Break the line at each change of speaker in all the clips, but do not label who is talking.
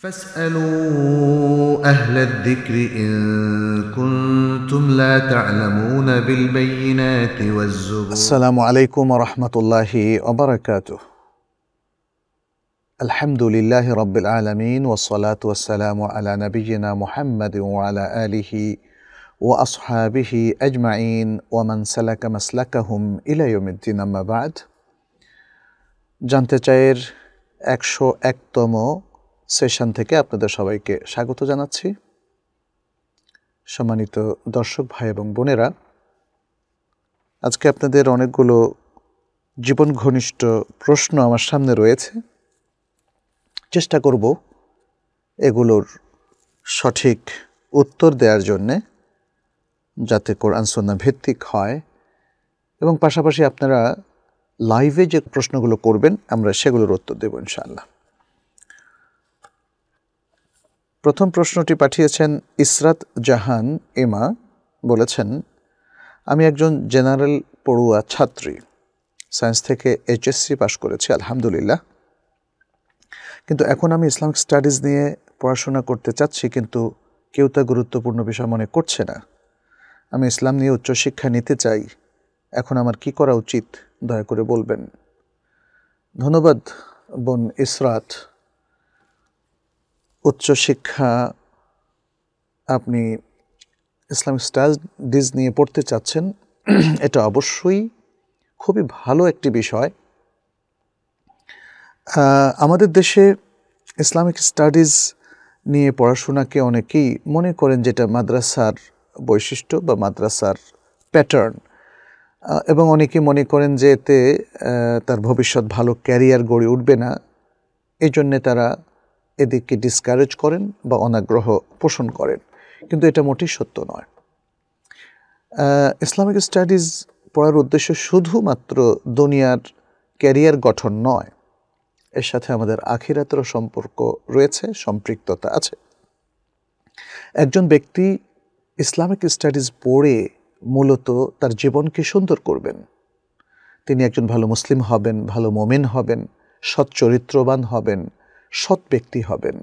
فاسألوا أهل الذكر إن كنتم لا تعلمون بالبينات والزبور السلام عليكم ورحمة الله وبركاته الحمد لله رب العالمين والصلاة والسلام على نبينا محمد وعلى آله وأصحابه أجمعين ومن سلك مسلكهم إلى يوم الدين أما بعد জানতে أكشو একশো সেশন থেকে আপনাদের সবাইকে স্বাগত জানাচ্ছি সম্মানিত দর্শক ভাই এবং বোনেরা আজকে আপনাদের অনেকগুলো জীবন ঘনিষ্ঠ প্রশ্ন আমার সামনে রয়েছে চেষ্টা করব এগুলোর সঠিক উত্তর দেওয়ার জন্যে যাতে কোরআন সন্না ভিত্তিক হয় এবং পাশাপাশি আপনারা লাইভে যে প্রশ্নগুলো করবেন আমরা সেগুলোর উত্তর দেব ইনশাআল্লাহ প্রথম প্রশ্নটি পাঠিয়েছেন ইসরাত জাহান এমা বলেছেন আমি একজন জেনারেল পড়ুয়া ছাত্রী সায়েন্স থেকে এইচএসসি পাশ করেছি আলহামদুলিল্লাহ কিন্তু এখন আমি ইসলামিক স্টাডিজ নিয়ে পড়াশোনা করতে চাচ্ছি কিন্তু কেউ তা গুরুত্বপূর্ণ বিষয় মনে করছে না আমি ইসলাম নিয়ে উচ্চশিক্ষা নিতে চাই এখন আমার কি করা উচিত দয়া করে বলবেন ধন্যবাদ বোন ইসরাত উচ্চশিক্ষা আপনি ইসলামিক স্টাডিজ নিয়ে পড়তে চাচ্ছেন এটা অবশ্যই খুবই ভালো একটি বিষয় আমাদের দেশে ইসলামিক স্টাডিজ নিয়ে পড়াশোনাকে অনেকেই মনে করেন যেটা মাদ্রাসার বৈশিষ্ট্য বা মাদ্রাসার প্যাটার্ন এবং অনেকে মনে করেন যে এতে তার ভবিষ্যৎ ভালো ক্যারিয়ার গড়ে উঠবে না এই জন্যে তারা এদিকে ডিসকারেজ করেন বা অনাগ্রহ পোষণ করেন কিন্তু এটা মোটেই সত্য নয় ইসলামিক স্টাডিজ পড়ার উদ্দেশ্য শুধুমাত্র দুনিয়ার ক্যারিয়ার গঠন নয় এর সাথে আমাদের আখিরাতেরও সম্পর্ক রয়েছে সম্পৃক্ততা আছে একজন ব্যক্তি ইসলামিক স্টাডিজ পড়ে মূলত তার জীবনকে সুন্দর করবেন তিনি একজন ভালো মুসলিম হবেন ভালো মোমেন হবেন সচ্চরিত্রবান হবেন সৎ ব্যক্তি হবেন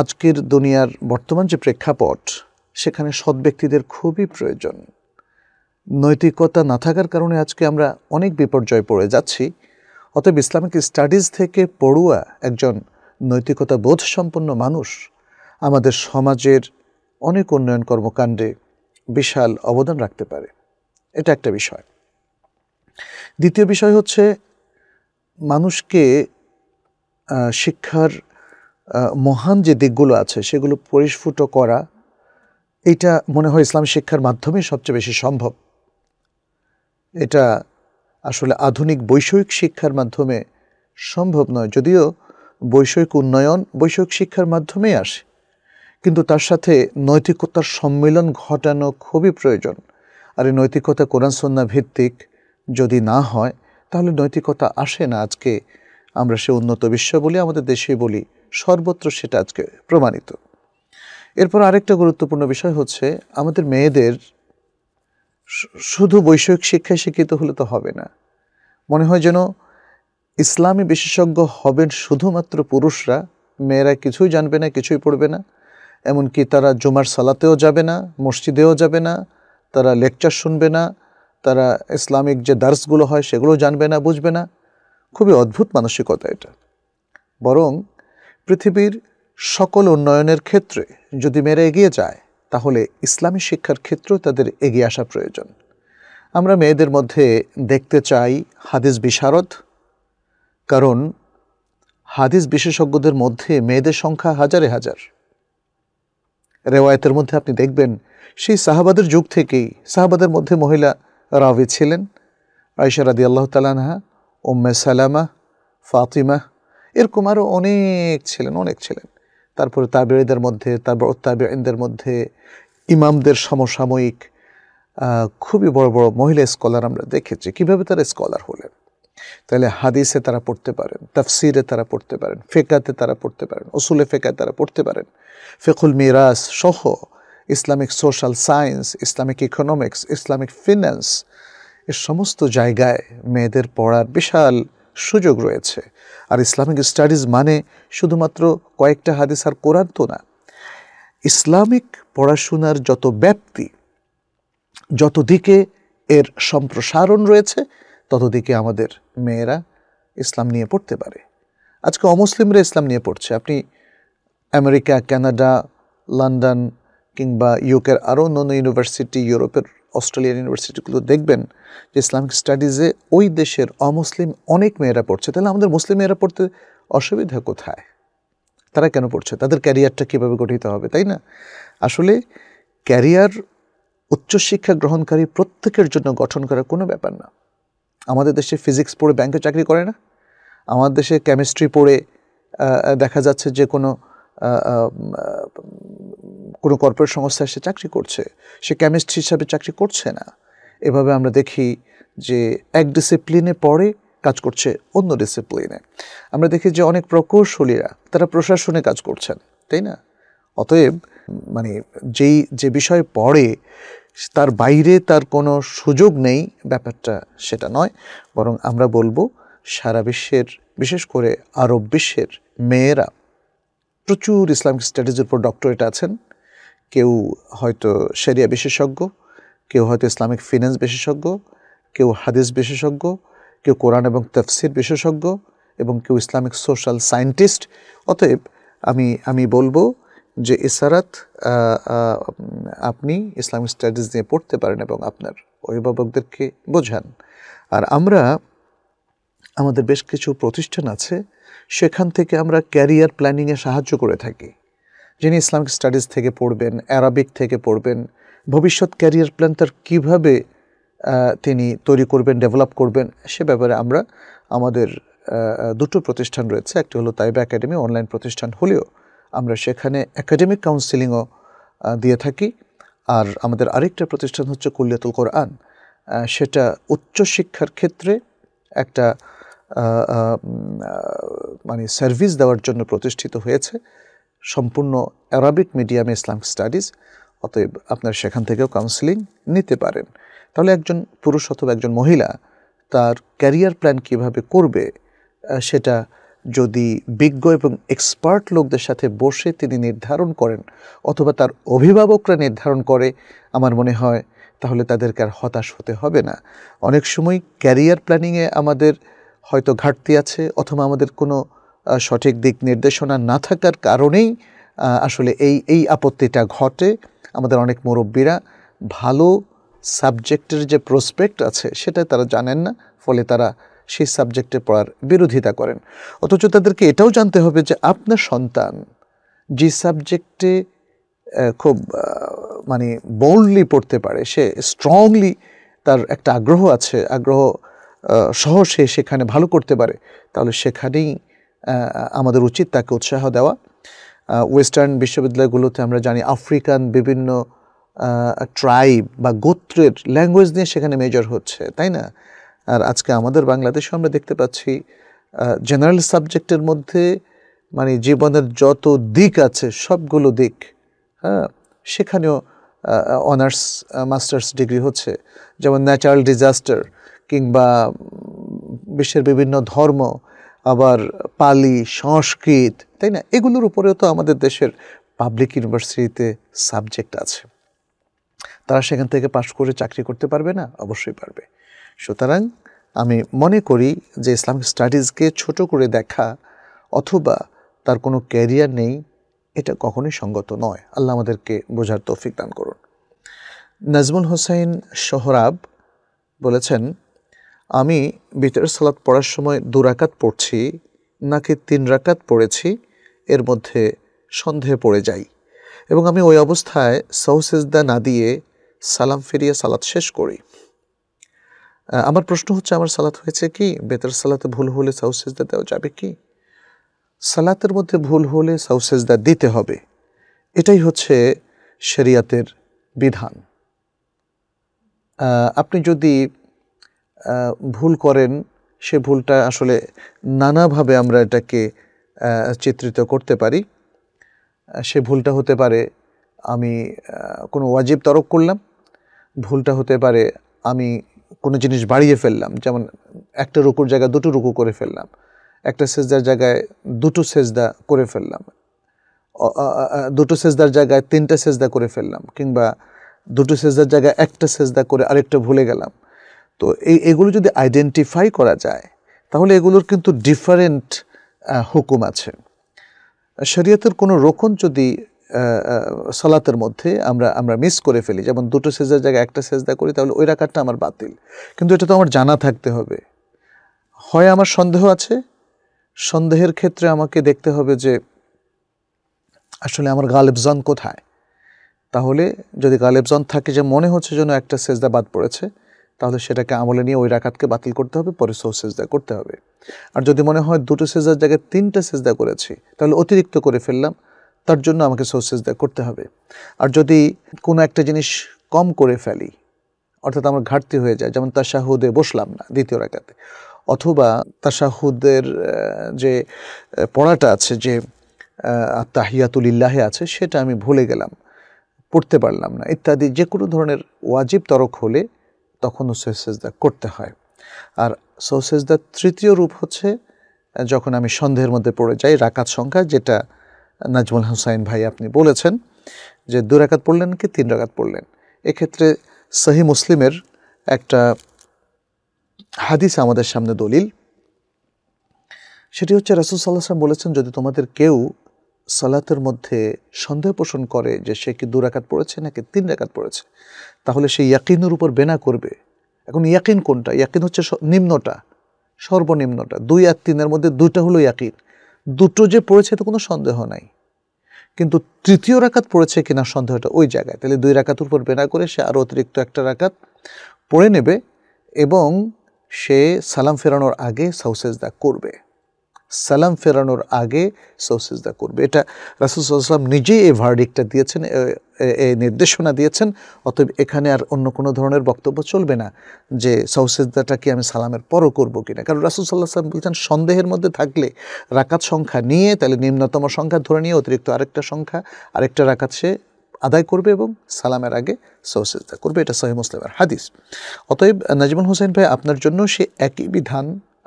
আজকের দুনিয়ার বর্তমান যে প্রেক্ষাপট সেখানে সৎ ব্যক্তিদের খুবই প্রয়োজন নৈতিকতা না থাকার কারণে আজকে আমরা অনেক বিপর্যয় পড়ে যাচ্ছি অতএব ইসলামিক স্টাডিজ থেকে পড়ুয়া একজন নৈতিকতা বোধ সম্পন্ন মানুষ আমাদের সমাজের অনেক উন্নয়ন কর্মকাণ্ডে বিশাল অবদান রাখতে পারে এটা একটা বিষয় দ্বিতীয় বিষয় হচ্ছে মানুষকে শিক্ষার মহান যে দিকগুলো আছে সেগুলো পরিস্ফুট করা এটা মনে হয় ইসলাম শিক্ষার মাধ্যমে সবচেয়ে বেশি সম্ভব এটা আসলে আধুনিক বৈষয়িক শিক্ষার মাধ্যমে সম্ভব নয় যদিও বৈষয়িক উন্নয়ন বৈষয়িক শিক্ষার মাধ্যমেই আসে কিন্তু তার সাথে নৈতিকতার সম্মেলন ঘটানো খুবই প্রয়োজন আর এই নৈতিকতা কোরআন সন্না ভিত্তিক যদি না হয় তাহলে নৈতিকতা আসে না আজকে আমরা সে উন্নত বিশ্ব বলি আমাদের দেশে বলি সর্বত্র সেটা আজকে প্রমাণিত এরপর আরেকটা গুরুত্বপূর্ণ বিষয় হচ্ছে আমাদের মেয়েদের শুধু বৈষয়িক শিক্ষায় শিক্ষিত হলে তো হবে না মনে হয় যেন ইসলামী বিশেষজ্ঞ হবেন শুধুমাত্র পুরুষরা মেয়েরা কিছুই জানবে না কিছুই পড়বে না এমনকি তারা জুমার সালাতেও যাবে না মসজিদেও যাবে না তারা লেকচার শুনবে না তারা ইসলামিক যে দার্সগুলো হয় সেগুলো জানবে না বুঝবে না খুবই অদ্ভুত মানসিকতা এটা বরং পৃথিবীর সকল উন্নয়নের ক্ষেত্রে যদি মেয়েরা এগিয়ে যায় তাহলে ইসলামী শিক্ষার ক্ষেত্রেও তাদের এগিয়ে আসা প্রয়োজন আমরা মেয়েদের মধ্যে দেখতে চাই হাদিস বিশারদ কারণ হাদিস বিশেষজ্ঞদের মধ্যে মেয়েদের সংখ্যা হাজারে হাজার রেওয়ায়তের মধ্যে আপনি দেখবেন সেই সাহাবাদের যুগ থেকেই সাহাবাদের মধ্যে মহিলা রাভি ছিলেন আয়সা রাদি আল্লাহ তালানহা উম্মে সালামা ফাতিমা এরকম আরও অনেক ছিলেন অনেক ছিলেন তারপরে তাবেঈদের মধ্যে তারপর তাবেঈনদের মধ্যে ইমামদের সমসাময়িক খুবই বড় বড় মহিলা স্কলার আমরা দেখেছি কিভাবে তারা স্কলার হলেন তাহলে হাদিসে তারা পড়তে পারেন তাফসিরে তারা পড়তে পারেন ফেকাতে তারা পড়তে পারেন ওসুলে ফেকায় তারা পড়তে পারেন ফেকুল মিরাজ সহ Islamic social science Islamic economics Islamic finance এ সমস্ত জায়গায় মেয়েদের পড়ার বিশাল সুযোগ রয়েছে আর ইসলামিক স্টাডিজ মানে শুধুমাত্র কয়েকটা হাদিস আর কোরআন তো না ইসলামিক পড়াশোনার যত ব্যাপ্তি যত দিকে এর সম্প্রসারণ রয়েছে ততদিকে আমাদের মেয়েরা ইসলাম নিয়ে পড়তে পারে আজকে অমুসলিমরা ইসলাম নিয়ে পড়ছে আপনি আমেরিকা কানাডা লন্ডন কিংবা ইউকের আরও অন্য ইউনিভার্সিটি ইউরোপের অস্ট্রেলিয়ান ইউনিভার্সিটিগুলো দেখবেন যে ইসলামিক স্টাডিজে ওই দেশের অমুসলিম অনেক মেয়েরা পড়ছে তাহলে আমাদের মুসলিম মেয়েরা পড়তে অসুবিধা কোথায় তারা কেন পড়ছে তাদের ক্যারিয়ারটা কীভাবে গঠিত হবে তাই না আসলে ক্যারিয়ার উচ্চশিক্ষা গ্রহণকারী প্রত্যেকের জন্য গঠন করা কোনো ব্যাপার না আমাদের দেশে ফিজিক্স পড়ে ব্যাংকে চাকরি করে না আমাদের দেশে কেমিস্ট্রি পড়ে দেখা যাচ্ছে যে কোনো কোনো কর্পোরেট সংস্থা সে চাকরি করছে সে কেমিস্ট্রি হিসাবে চাকরি করছে না এভাবে আমরা দেখি যে এক ডিসিপ্লিনে পড়ে কাজ করছে অন্য ডিসিপ্লিনে আমরা দেখি যে অনেক প্রকৌশলীরা তারা প্রশাসনে কাজ করছেন তাই না অতএব মানে যেই যে বিষয় পড়ে তার বাইরে তার কোনো সুযোগ নেই ব্যাপারটা সেটা নয় বরং আমরা বলবো সারা বিশ্বের বিশেষ করে আরব বিশ্বের মেয়েরা প্রচুর ইসলামিক স্টাডিজের উপর ডক্টরেট আছেন কেউ হয়তো সেরিয়া বিশেষজ্ঞ কেউ হয়তো ইসলামিক ফিন্যান্স বিশেষজ্ঞ কেউ হাদিস বিশেষজ্ঞ কেউ কোরআন এবং তফসির বিশেষজ্ঞ এবং কেউ ইসলামিক সোশ্যাল সায়েন্টিস্ট অতএব আমি আমি বলবো যে ইসারাত আপনি ইসলামিক স্টাডিজ নিয়ে পড়তে পারেন এবং আপনার অভিভাবকদেরকে বোঝান আর আমরা আমাদের বেশ কিছু প্রতিষ্ঠান আছে সেখান থেকে আমরা ক্যারিয়ার প্ল্যানিংয়ে সাহায্য করে থাকি যিনি ইসলামিক স্টাডিজ থেকে পড়বেন অ্যারাবিক থেকে পড়বেন ভবিষ্যৎ ক্যারিয়ার প্ল্যান তার কীভাবে তিনি তৈরি করবেন ডেভেলপ করবেন সে ব্যাপারে আমরা আমাদের দুটো প্রতিষ্ঠান রয়েছে একটি হলো তাইবা একাডেমি অনলাইন প্রতিষ্ঠান হলেও আমরা সেখানে একাডেমিক কাউন্সিলিংও দিয়ে থাকি আর আমাদের আরেকটা প্রতিষ্ঠান হচ্ছে কুল্লিয়াতুল কোরআন সেটা উচ্চশিক্ষার ক্ষেত্রে একটা মানে সার্ভিস দেওয়ার জন্য প্রতিষ্ঠিত হয়েছে সম্পূর্ণ অ্যারাবিক মিডিয়ামে ইসলামিক স্টাডিজ অতএব আপনার সেখান থেকেও কাউন্সিলিং নিতে পারেন তাহলে একজন পুরুষ অথবা একজন মহিলা তার ক্যারিয়ার প্ল্যান কিভাবে করবে সেটা যদি বিজ্ঞ এবং এক্সপার্ট লোকদের সাথে বসে তিনি নির্ধারণ করেন অথবা তার অভিভাবকরা নির্ধারণ করে আমার মনে হয় তাহলে তাদেরকে আর হতাশ হতে হবে না অনেক সময় ক্যারিয়ার প্ল্যানিংয়ে আমাদের হয়তো ঘাটতি আছে অথবা আমাদের কোনো সঠিক দিক নির্দেশনা না থাকার কারণেই আসলে এই এই আপত্তিটা ঘটে আমাদের অনেক মুরব্বীরা ভালো সাবজেক্টের যে প্রসপেক্ট আছে সেটা তারা জানেন না ফলে তারা সেই সাবজেক্টে পড়ার বিরোধিতা করেন অথচ তাদেরকে এটাও জানতে হবে যে আপনার সন্তান যে সাবজেক্টে খুব মানে বোল্ডলি পড়তে পারে সে স্ট্রংলি তার একটা আগ্রহ আছে আগ্রহ সহ সে সেখানে ভালো করতে পারে তাহলে সেখানেই আমাদের উচিত তাকে উৎসাহ দেওয়া ওয়েস্টার্ন বিশ্ববিদ্যালয়গুলোতে আমরা জানি আফ্রিকান বিভিন্ন ট্রাইব বা গোত্রের ল্যাঙ্গুয়েজ নিয়ে সেখানে মেজর হচ্ছে তাই না আর আজকে আমাদের বাংলাদেশে আমরা দেখতে পাচ্ছি জেনারেল সাবজেক্টের মধ্যে মানে জীবনের যত দিক আছে সবগুলো দিক হ্যাঁ সেখানেও অনার্স মাস্টার্স ডিগ্রি হচ্ছে যেমন ন্যাচারাল ডিজাস্টার কিংবা বিশ্বের বিভিন্ন ধর্ম আবার পালি সংস্কৃত তাই না এগুলোর উপরেও তো আমাদের দেশের পাবলিক ইউনিভার্সিটিতে সাবজেক্ট আছে তারা সেখান থেকে পাশ করে চাকরি করতে পারবে না অবশ্যই পারবে সুতরাং আমি মনে করি যে ইসলামিক স্টাডিজকে ছোট করে দেখা অথবা তার কোনো ক্যারিয়ার নেই এটা কখনোই সঙ্গত নয় আল্লাহ আমাদেরকে বোঝার তৌফিক দান করুন নাজমুল হোসেন সোহরাব বলেছেন আমি বিতর সালাত পড়ার সময় দু রাকাত পড়ছি নাকি তিন রাকাত পড়েছি এর মধ্যে সন্দেহে পড়ে যাই এবং আমি ওই অবস্থায় সহসেজদা না দিয়ে সালাম ফিরিয়ে সালাত শেষ করি আমার প্রশ্ন হচ্ছে আমার সালাত হয়েছে কি বেতার সালাতে ভুল হলে সাউসেজদা দেওয়া যাবে কি সালাতের মধ্যে ভুল হলে সাউসেজদা দিতে হবে এটাই হচ্ছে শরিয়াতের বিধান আপনি যদি ভুল করেন সে ভুলটা আসলে নানাভাবে আমরা এটাকে চিত্রিত করতে পারি সে ভুলটা হতে পারে আমি কোনো ওয়াজিব তরক করলাম ভুলটা হতে পারে আমি কোনো জিনিস বাড়িয়ে ফেললাম যেমন একটা রুকুর জায়গায় দুটো রুকু করে ফেললাম একটা সেজদার জায়গায় দুটো সেজদা করে ফেললাম দুটো সেজদার জায়গায় তিনটা সেজদা করে ফেললাম কিংবা দুটো সেজদার জায়গায় একটা সেজদা করে আরেকটা ভুলে গেলাম তো এই এগুলো যদি আইডেন্টিফাই করা যায় তাহলে এগুলোর কিন্তু ডিফারেন্ট হুকুম আছে শরীয়তের কোনো রোকন যদি সালাতের মধ্যে আমরা আমরা মিস করে ফেলি যেমন দুটো সেজার জায়গায় একটা সেজদা করি তাহলে ওই রাখারটা আমার বাতিল কিন্তু এটা তো আমার জানা থাকতে হবে হয় আমার সন্দেহ আছে সন্দেহের ক্ষেত্রে আমাকে দেখতে হবে যে আসলে আমার গালেবজন কোথায় তাহলে যদি গালেবজন থাকে যে মনে হচ্ছে যেন একটা সেজদা বাদ পড়েছে তাহলে সেটাকে আমলে নিয়ে ওই রাখাতকে বাতিল করতে হবে পরে সৌ সেজদা করতে হবে আর যদি মনে হয় দুটো সেজদার জায়গায় তিনটা সেজদা করেছি তাহলে অতিরিক্ত করে ফেললাম তার জন্য আমাকে সৌ সেজদা করতে হবে আর যদি কোনো একটা জিনিস কম করে ফেলি অর্থাৎ আমার ঘাটতি হয়ে যায় যেমন শাহুদে বসলাম না দ্বিতীয় রাখাতে অথবা শাহুদের যে পড়াটা আছে যে তাহিয়াতুলিল্লাহে আছে সেটা আমি ভুলে গেলাম পড়তে পারলাম না ইত্যাদি যে কোনো ধরনের ওয়াজিব তরক হলে তখনও সেজদা করতে হয় আর সৌসেজদার তৃতীয় রূপ হচ্ছে যখন আমি সন্দেহের মধ্যে পড়ে যাই রাকাত সংখ্যা যেটা নাজমুল হুসাইন ভাই আপনি বলেছেন যে দু রাকাত পড়লেন কি তিন রাকাত পড়লেন এক্ষেত্রে সহি মুসলিমের একটা হাদিস আমাদের সামনে দলিল সেটি হচ্ছে রাসুল সাল্লাহ বলেছেন যদি তোমাদের কেউ সালাতের মধ্যে সন্দেহ পোষণ করে যে সে কি দু রাকাত পড়েছে নাকি তিন রাকাত পড়েছে তাহলে সে ইয়াকিনের উপর বেনা করবে এখন ইয়াকিন কোনটা ইয়াকিন হচ্ছে নিম্নটা সর্বনিম্নটা দুই আর তিনের মধ্যে দুইটা হলো ইয়াকিন দুটো যে পড়েছে তো কোনো সন্দেহ নাই কিন্তু তৃতীয় রাকাত পড়েছে কিনা সন্দেহটা ওই জায়গায় তাহলে দুই রাকাতের উপর বেনা করে সে আরও অতিরিক্ত একটা রাকাত পড়ে নেবে এবং সে সালাম ফেরানোর আগে সাউসেজদা করবে সালাম ফেরানোর আগে সৌসেজদা করবে এটা সাল্লাম নিজেই এই ভার্ডিকটা দিয়েছেন এই নির্দেশনা দিয়েছেন অতএব এখানে আর অন্য কোনো ধরনের বক্তব্য চলবে না যে সৌসিজদাটা কি আমি সালামের পরও করবো কিনা কারণ রাসুল সাল্লাহ সাল্লাম বলছেন সন্দেহের মধ্যে থাকলে রাকাত সংখ্যা নিয়ে তাহলে নিম্নতম সংখ্যা ধরে নিয়ে অতিরিক্ত আরেকটা সংখ্যা আরেকটা রাকাত সে আদায় করবে এবং সালামের আগে সৌসিজদা করবে এটা সহি মুসলিমের হাদিস অতএব নাজিমুল হোসেন ভাই আপনার জন্য সে একই বিধান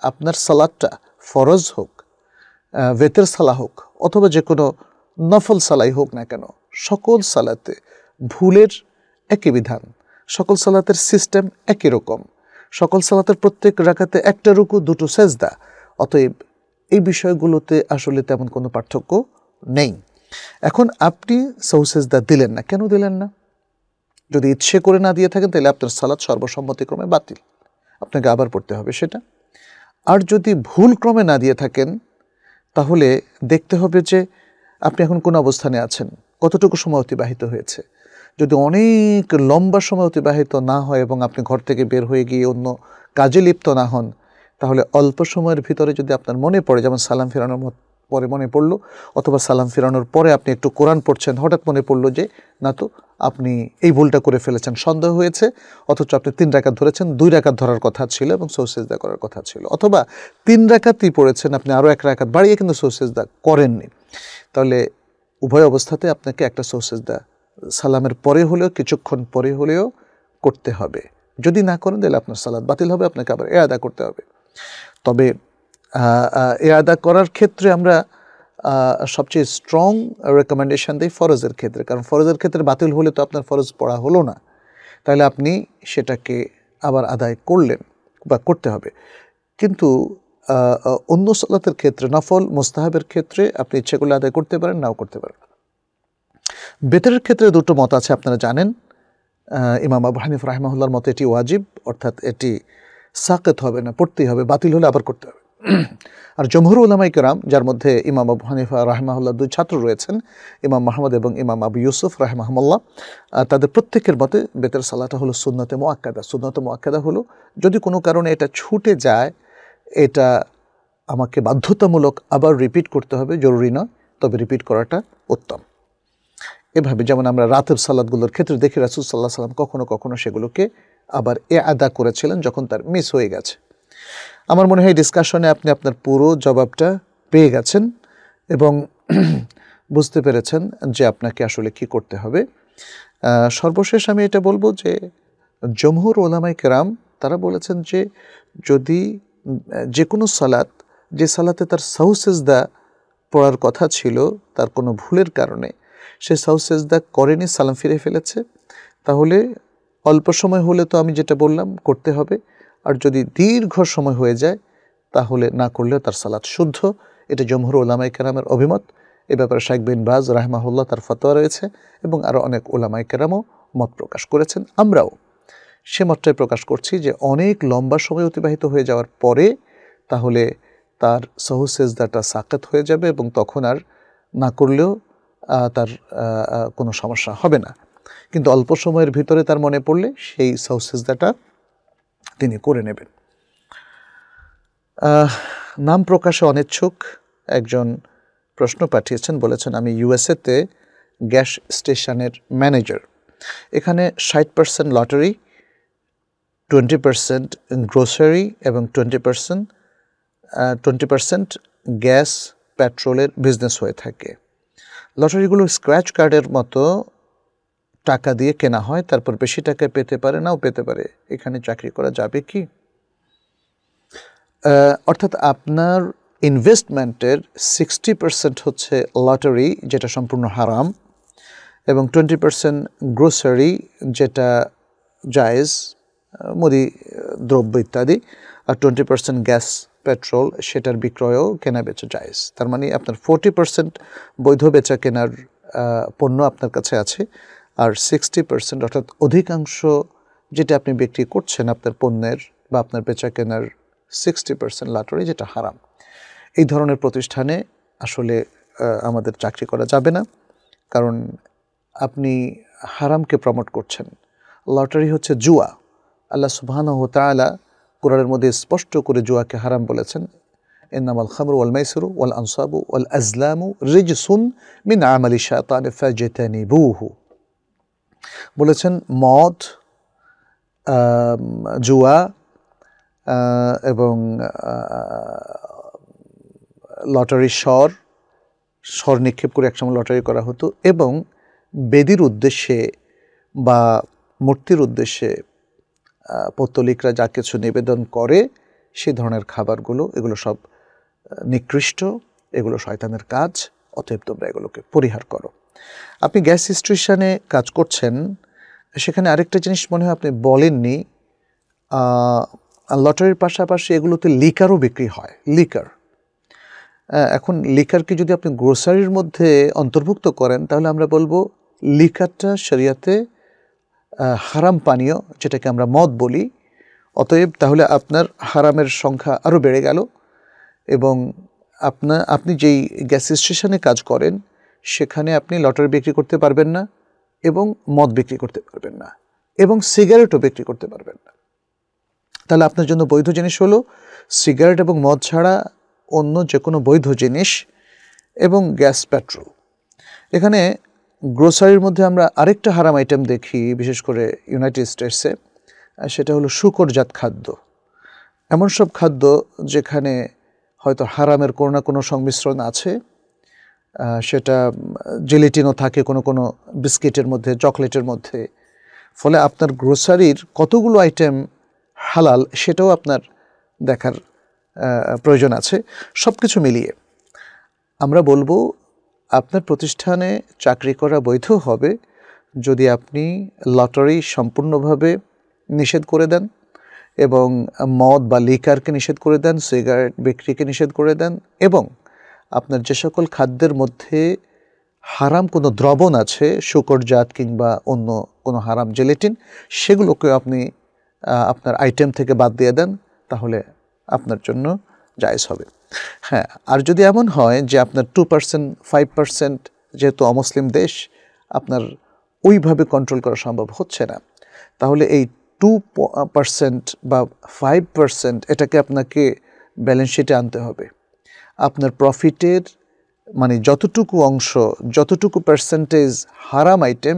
আপনার সালাদটা ফরজ হোক বেতের সালা হোক অথবা যে কোনো নফল সালাই হোক না কেন সকল সালাতে ভুলের একই বিধান সকল সালাতের সিস্টেম একই রকম সকল সালাতের প্রত্যেক রাখাতে একটা রুকু দুটো সেজদা অতএব এই বিষয়গুলোতে আসলে তেমন কোনো পার্থক্য নেই এখন আপনি সৌসেজদা দিলেন না কেন দিলেন না যদি ইচ্ছে করে না দিয়ে থাকেন তাহলে আপনার সালাদ সর্বসম্মতিক্রমে বাতিল আপনাকে আবার পড়তে হবে সেটা আর যদি ভুল ক্রমে না দিয়ে থাকেন তাহলে দেখতে হবে যে আপনি এখন কোন অবস্থানে আছেন কতটুকু সময় অতিবাহিত হয়েছে যদি অনেক লম্বা সময় অতিবাহিত না হয় এবং আপনি ঘর থেকে বের হয়ে গিয়ে অন্য কাজে লিপ্ত না হন তাহলে অল্প সময়ের ভিতরে যদি আপনার মনে পড়ে যেমন সালাম ফেরানোর পরে মনে পড়ল অথবা সালাম ফেরানোর পরে আপনি একটু কোরআন পড়ছেন হঠাৎ মনে পড়লো যে না তো আপনি এই ভুলটা করে ফেলেছেন সন্দেহ হয়েছে অথচ আপনি তিন রাকাত ধরেছেন দুই রাকাত ধরার কথা ছিল এবং সৌসেজদা করার কথা ছিল অথবা তিন রাকাতই পড়েছেন আপনি আরও এক রাকাত বাড়িয়ে কিন্তু সৌসেজদা করেননি তাহলে উভয় অবস্থাতে আপনাকে একটা সৌসেজদা সালামের পরে হলেও কিছুক্ষণ পরে হলেও করতে হবে যদি না করেন তাহলে আপনার সালাদ বাতিল হবে আপনাকে আবার এ আদা করতে হবে তবে এ আদা করার ক্ষেত্রে আমরা সবচেয়ে স্ট্রং রেকমেন্ডেশান দিই ফরজের ক্ষেত্রে কারণ ফরজের ক্ষেত্রে বাতিল হলে তো আপনার ফরজ পড়া হলো না তাহলে আপনি সেটাকে আবার আদায় করলেন বা করতে হবে কিন্তু অন্য সালাতের ক্ষেত্রে নফল মোস্তাহাবের ক্ষেত্রে আপনি ইচ্ছে করলে আদায় করতে পারেন নাও করতে পারেন বেতরের ক্ষেত্রে দুটো মত আছে আপনারা জানেন ইমাম আবু হানিফ রাহমাহুল্লার মতো এটি ওয়াজিব অর্থাৎ এটি সাকেত হবে না পড়তেই হবে বাতিল হলে আবার করতে হবে আর জমহুর উলামাই কেরাম যার মধ্যে ইমাম আবু হানিফা রাহমাহুল্লাহ দুই ছাত্র রয়েছেন ইমাম মাহমুদ এবং ইমাম আবু ইউসুফ রাহমাহমল্লা তাদের প্রত্যেকের মতে বেতের সালাটা হলো সুন্নতে মোয়াক্কাদা সুন্নতে মোয়াক্কাদা হলো যদি কোনো কারণে এটা ছুটে যায় এটা আমাকে বাধ্যতামূলক আবার রিপিট করতে হবে জরুরি নয় তবে রিপিট করাটা উত্তম এভাবে যেমন আমরা রাতের সালাদগুলোর ক্ষেত্রে দেখি রাসুল সাল্লাহ সাল্লাম কখনও কখনো সেগুলোকে আবার এ আদা করেছিলেন যখন তার মিস হয়ে গেছে আমার মনে হয় ডিসকাশনে আপনি আপনার পুরো জবাবটা পেয়ে গেছেন এবং বুঝতে পেরেছেন যে আপনাকে আসলে কি করতে হবে সর্বশেষ আমি এটা বলবো যে জমহুর ওলামাই কেরাম তারা বলেছেন যে যদি যে কোনো সালাত যে সালাতে তার সাউসেজদা পড়ার কথা ছিল তার কোনো ভুলের কারণে সে সাউসেজদা করেনি সালাম ফিরে ফেলেছে তাহলে অল্প সময় হলে তো আমি যেটা বললাম করতে হবে আর যদি দীর্ঘ সময় হয়ে যায় তাহলে না করলেও তার সালাত শুদ্ধ এটা জমহুর ওলামাই কেরামের অভিমত এ ব্যাপারে শাইক বিন বাজ রাহমাহুল্লাহ তার ফতোয়া রয়েছে এবং আরও অনেক ওলামাই কেরামও মত প্রকাশ করেছেন আমরাও সে মতটাই প্রকাশ করছি যে অনেক লম্বা সময় অতিবাহিত হয়ে যাওয়ার পরে তাহলে তার সহসেজদাটা সাকাত হয়ে যাবে এবং তখন আর না করলেও তার কোনো সমস্যা হবে না কিন্তু অল্প সময়ের ভিতরে তার মনে পড়লে সেই সহসেজদাটা তিনি করে নেবেন নাম প্রকাশে অনিচ্ছুক একজন প্রশ্ন পাঠিয়েছেন বলেছেন আমি ইউএসএতে গ্যাস স্টেশনের ম্যানেজার এখানে ষাট percent lottery twenty percent grocery এবং twenty percent twenty percent gas পেট্রোলের বিজনেস হয়ে থাকে লটারিগুলো স্ক্র্যাচ কার্ডের মতো টাকা দিয়ে কেনা হয় তারপর বেশি টাকা পেতে পারে নাও পেতে পারে এখানে চাকরি করা যাবে কি অর্থাৎ আপনার ইনভেস্টমেন্টের সিক্সটি পার্সেন্ট হচ্ছে লটারি যেটা সম্পূর্ণ হারাম এবং টোয়েন্টি পার্সেন্ট গ্রোসারি যেটা জায়েজ মুদি দ্রব্য ইত্যাদি আর টোয়েন্টি পার্সেন্ট গ্যাস পেট্রোল সেটার বিক্রয়ও কেনা বেচা জায়েজ তার মানে আপনার ফোরটি পার্সেন্ট বৈধ বেচা কেনার পণ্য আপনার কাছে আছে আর সিক্সটি পার্সেন্ট অর্থাৎ অধিকাংশ যেটা আপনি বিক্রি করছেন আপনার পণ্যের বা আপনার বেচা কেনার সিক্সটি পার্সেন্ট লাটারি যেটা হারাম এই ধরনের প্রতিষ্ঠানে আসলে আমাদের চাকরি করা যাবে না কারণ আপনি হারামকে প্রমোট করছেন লটারি হচ্ছে জুয়া আল্লাহ সুবহান ও তালা কোরআনের মধ্যে স্পষ্ট করে জুয়াকে হারাম বলেছেন আল খামর ওয়াল মাইসুরু ওয়াল আনসাবু ওয়াল আজলামু রিজ সুন মিন আমালি শাতান বুহু বলেছেন মদ জুয়া এবং লটারির স্বর স্বর নিক্ষেপ করে একসময় লটারি করা হতো এবং বেদির উদ্দেশ্যে বা মূর্তির উদ্দেশ্যে পত্তলিকরা যা কিছু নিবেদন করে সে ধরনের খাবারগুলো এগুলো সব নিকৃষ্ট এগুলো শয়তানের কাজ অতএব তোমরা এগুলোকে পরিহার করো আপনি গ্যাস স্টেশনে কাজ করছেন সেখানে আরেকটা জিনিস মনে হয় আপনি বলেননি লটারির পাশাপাশি এগুলোতে লিকারও বিক্রি হয় লিকার এখন লিকারকে যদি আপনি গ্রোসারির মধ্যে অন্তর্ভুক্ত করেন তাহলে আমরা বলবো লিকারটা শরিয়াতে হারাম পানীয় যেটাকে আমরা মদ বলি অতএব তাহলে আপনার হারামের সংখ্যা আরও বেড়ে গেল এবং আপনা আপনি যেই গ্যাস স্টেশনে কাজ করেন সেখানে আপনি লটারি বিক্রি করতে পারবেন না এবং মদ বিক্রি করতে পারবেন না এবং সিগারেটও বিক্রি করতে পারবেন না তাহলে আপনার জন্য বৈধ জিনিস হলো সিগারেট এবং মদ ছাড়া অন্য যে কোনো বৈধ জিনিস এবং গ্যাস পেট্রোল এখানে গ্রোসারির মধ্যে আমরা আরেকটা হারাম আইটেম দেখি বিশেষ করে ইউনাইটেড স্টেটসে সেটা হলো শুকরজাত খাদ্য এমন সব খাদ্য যেখানে হয়তো হারামের কোনো না কোনো সংমিশ্রণ আছে সেটা জেলেটিনও থাকে কোনো কোনো বিস্কিটের মধ্যে চকলেটের মধ্যে ফলে আপনার গ্রোসারির কতগুলো আইটেম হালাল সেটাও আপনার দেখার প্রয়োজন আছে সব কিছু মিলিয়ে আমরা বলবো আপনার প্রতিষ্ঠানে চাকরি করা বৈধ হবে যদি আপনি লটারি সম্পূর্ণভাবে নিষেধ করে দেন এবং মদ বা লিকারকে নিষেধ করে দেন সিগারেট বিক্রিকে নিষেধ করে দেন এবং আপনার যে সকল খাদ্যের মধ্যে হারাম কোনো দ্রবণ আছে শুকরজাত কিংবা অন্য কোনো হারাম জেলেটিন সেগুলোকে আপনি আপনার আইটেম থেকে বাদ দিয়ে দেন তাহলে আপনার জন্য জায়জ হবে হ্যাঁ আর যদি এমন হয় যে আপনার টু পার্সেন্ট ফাইভ পার্সেন্ট যেহেতু অমুসলিম দেশ আপনার ওইভাবে কন্ট্রোল করা সম্ভব হচ্ছে না তাহলে এই টু পার্সেন্ট বা ফাইভ পার্সেন্ট এটাকে আপনাকে ব্যালেন্স শিটে আনতে হবে আপনার প্রফিটের মানে যতটুকু অংশ যতটুকু পার্সেন্টেজ হারাম আইটেম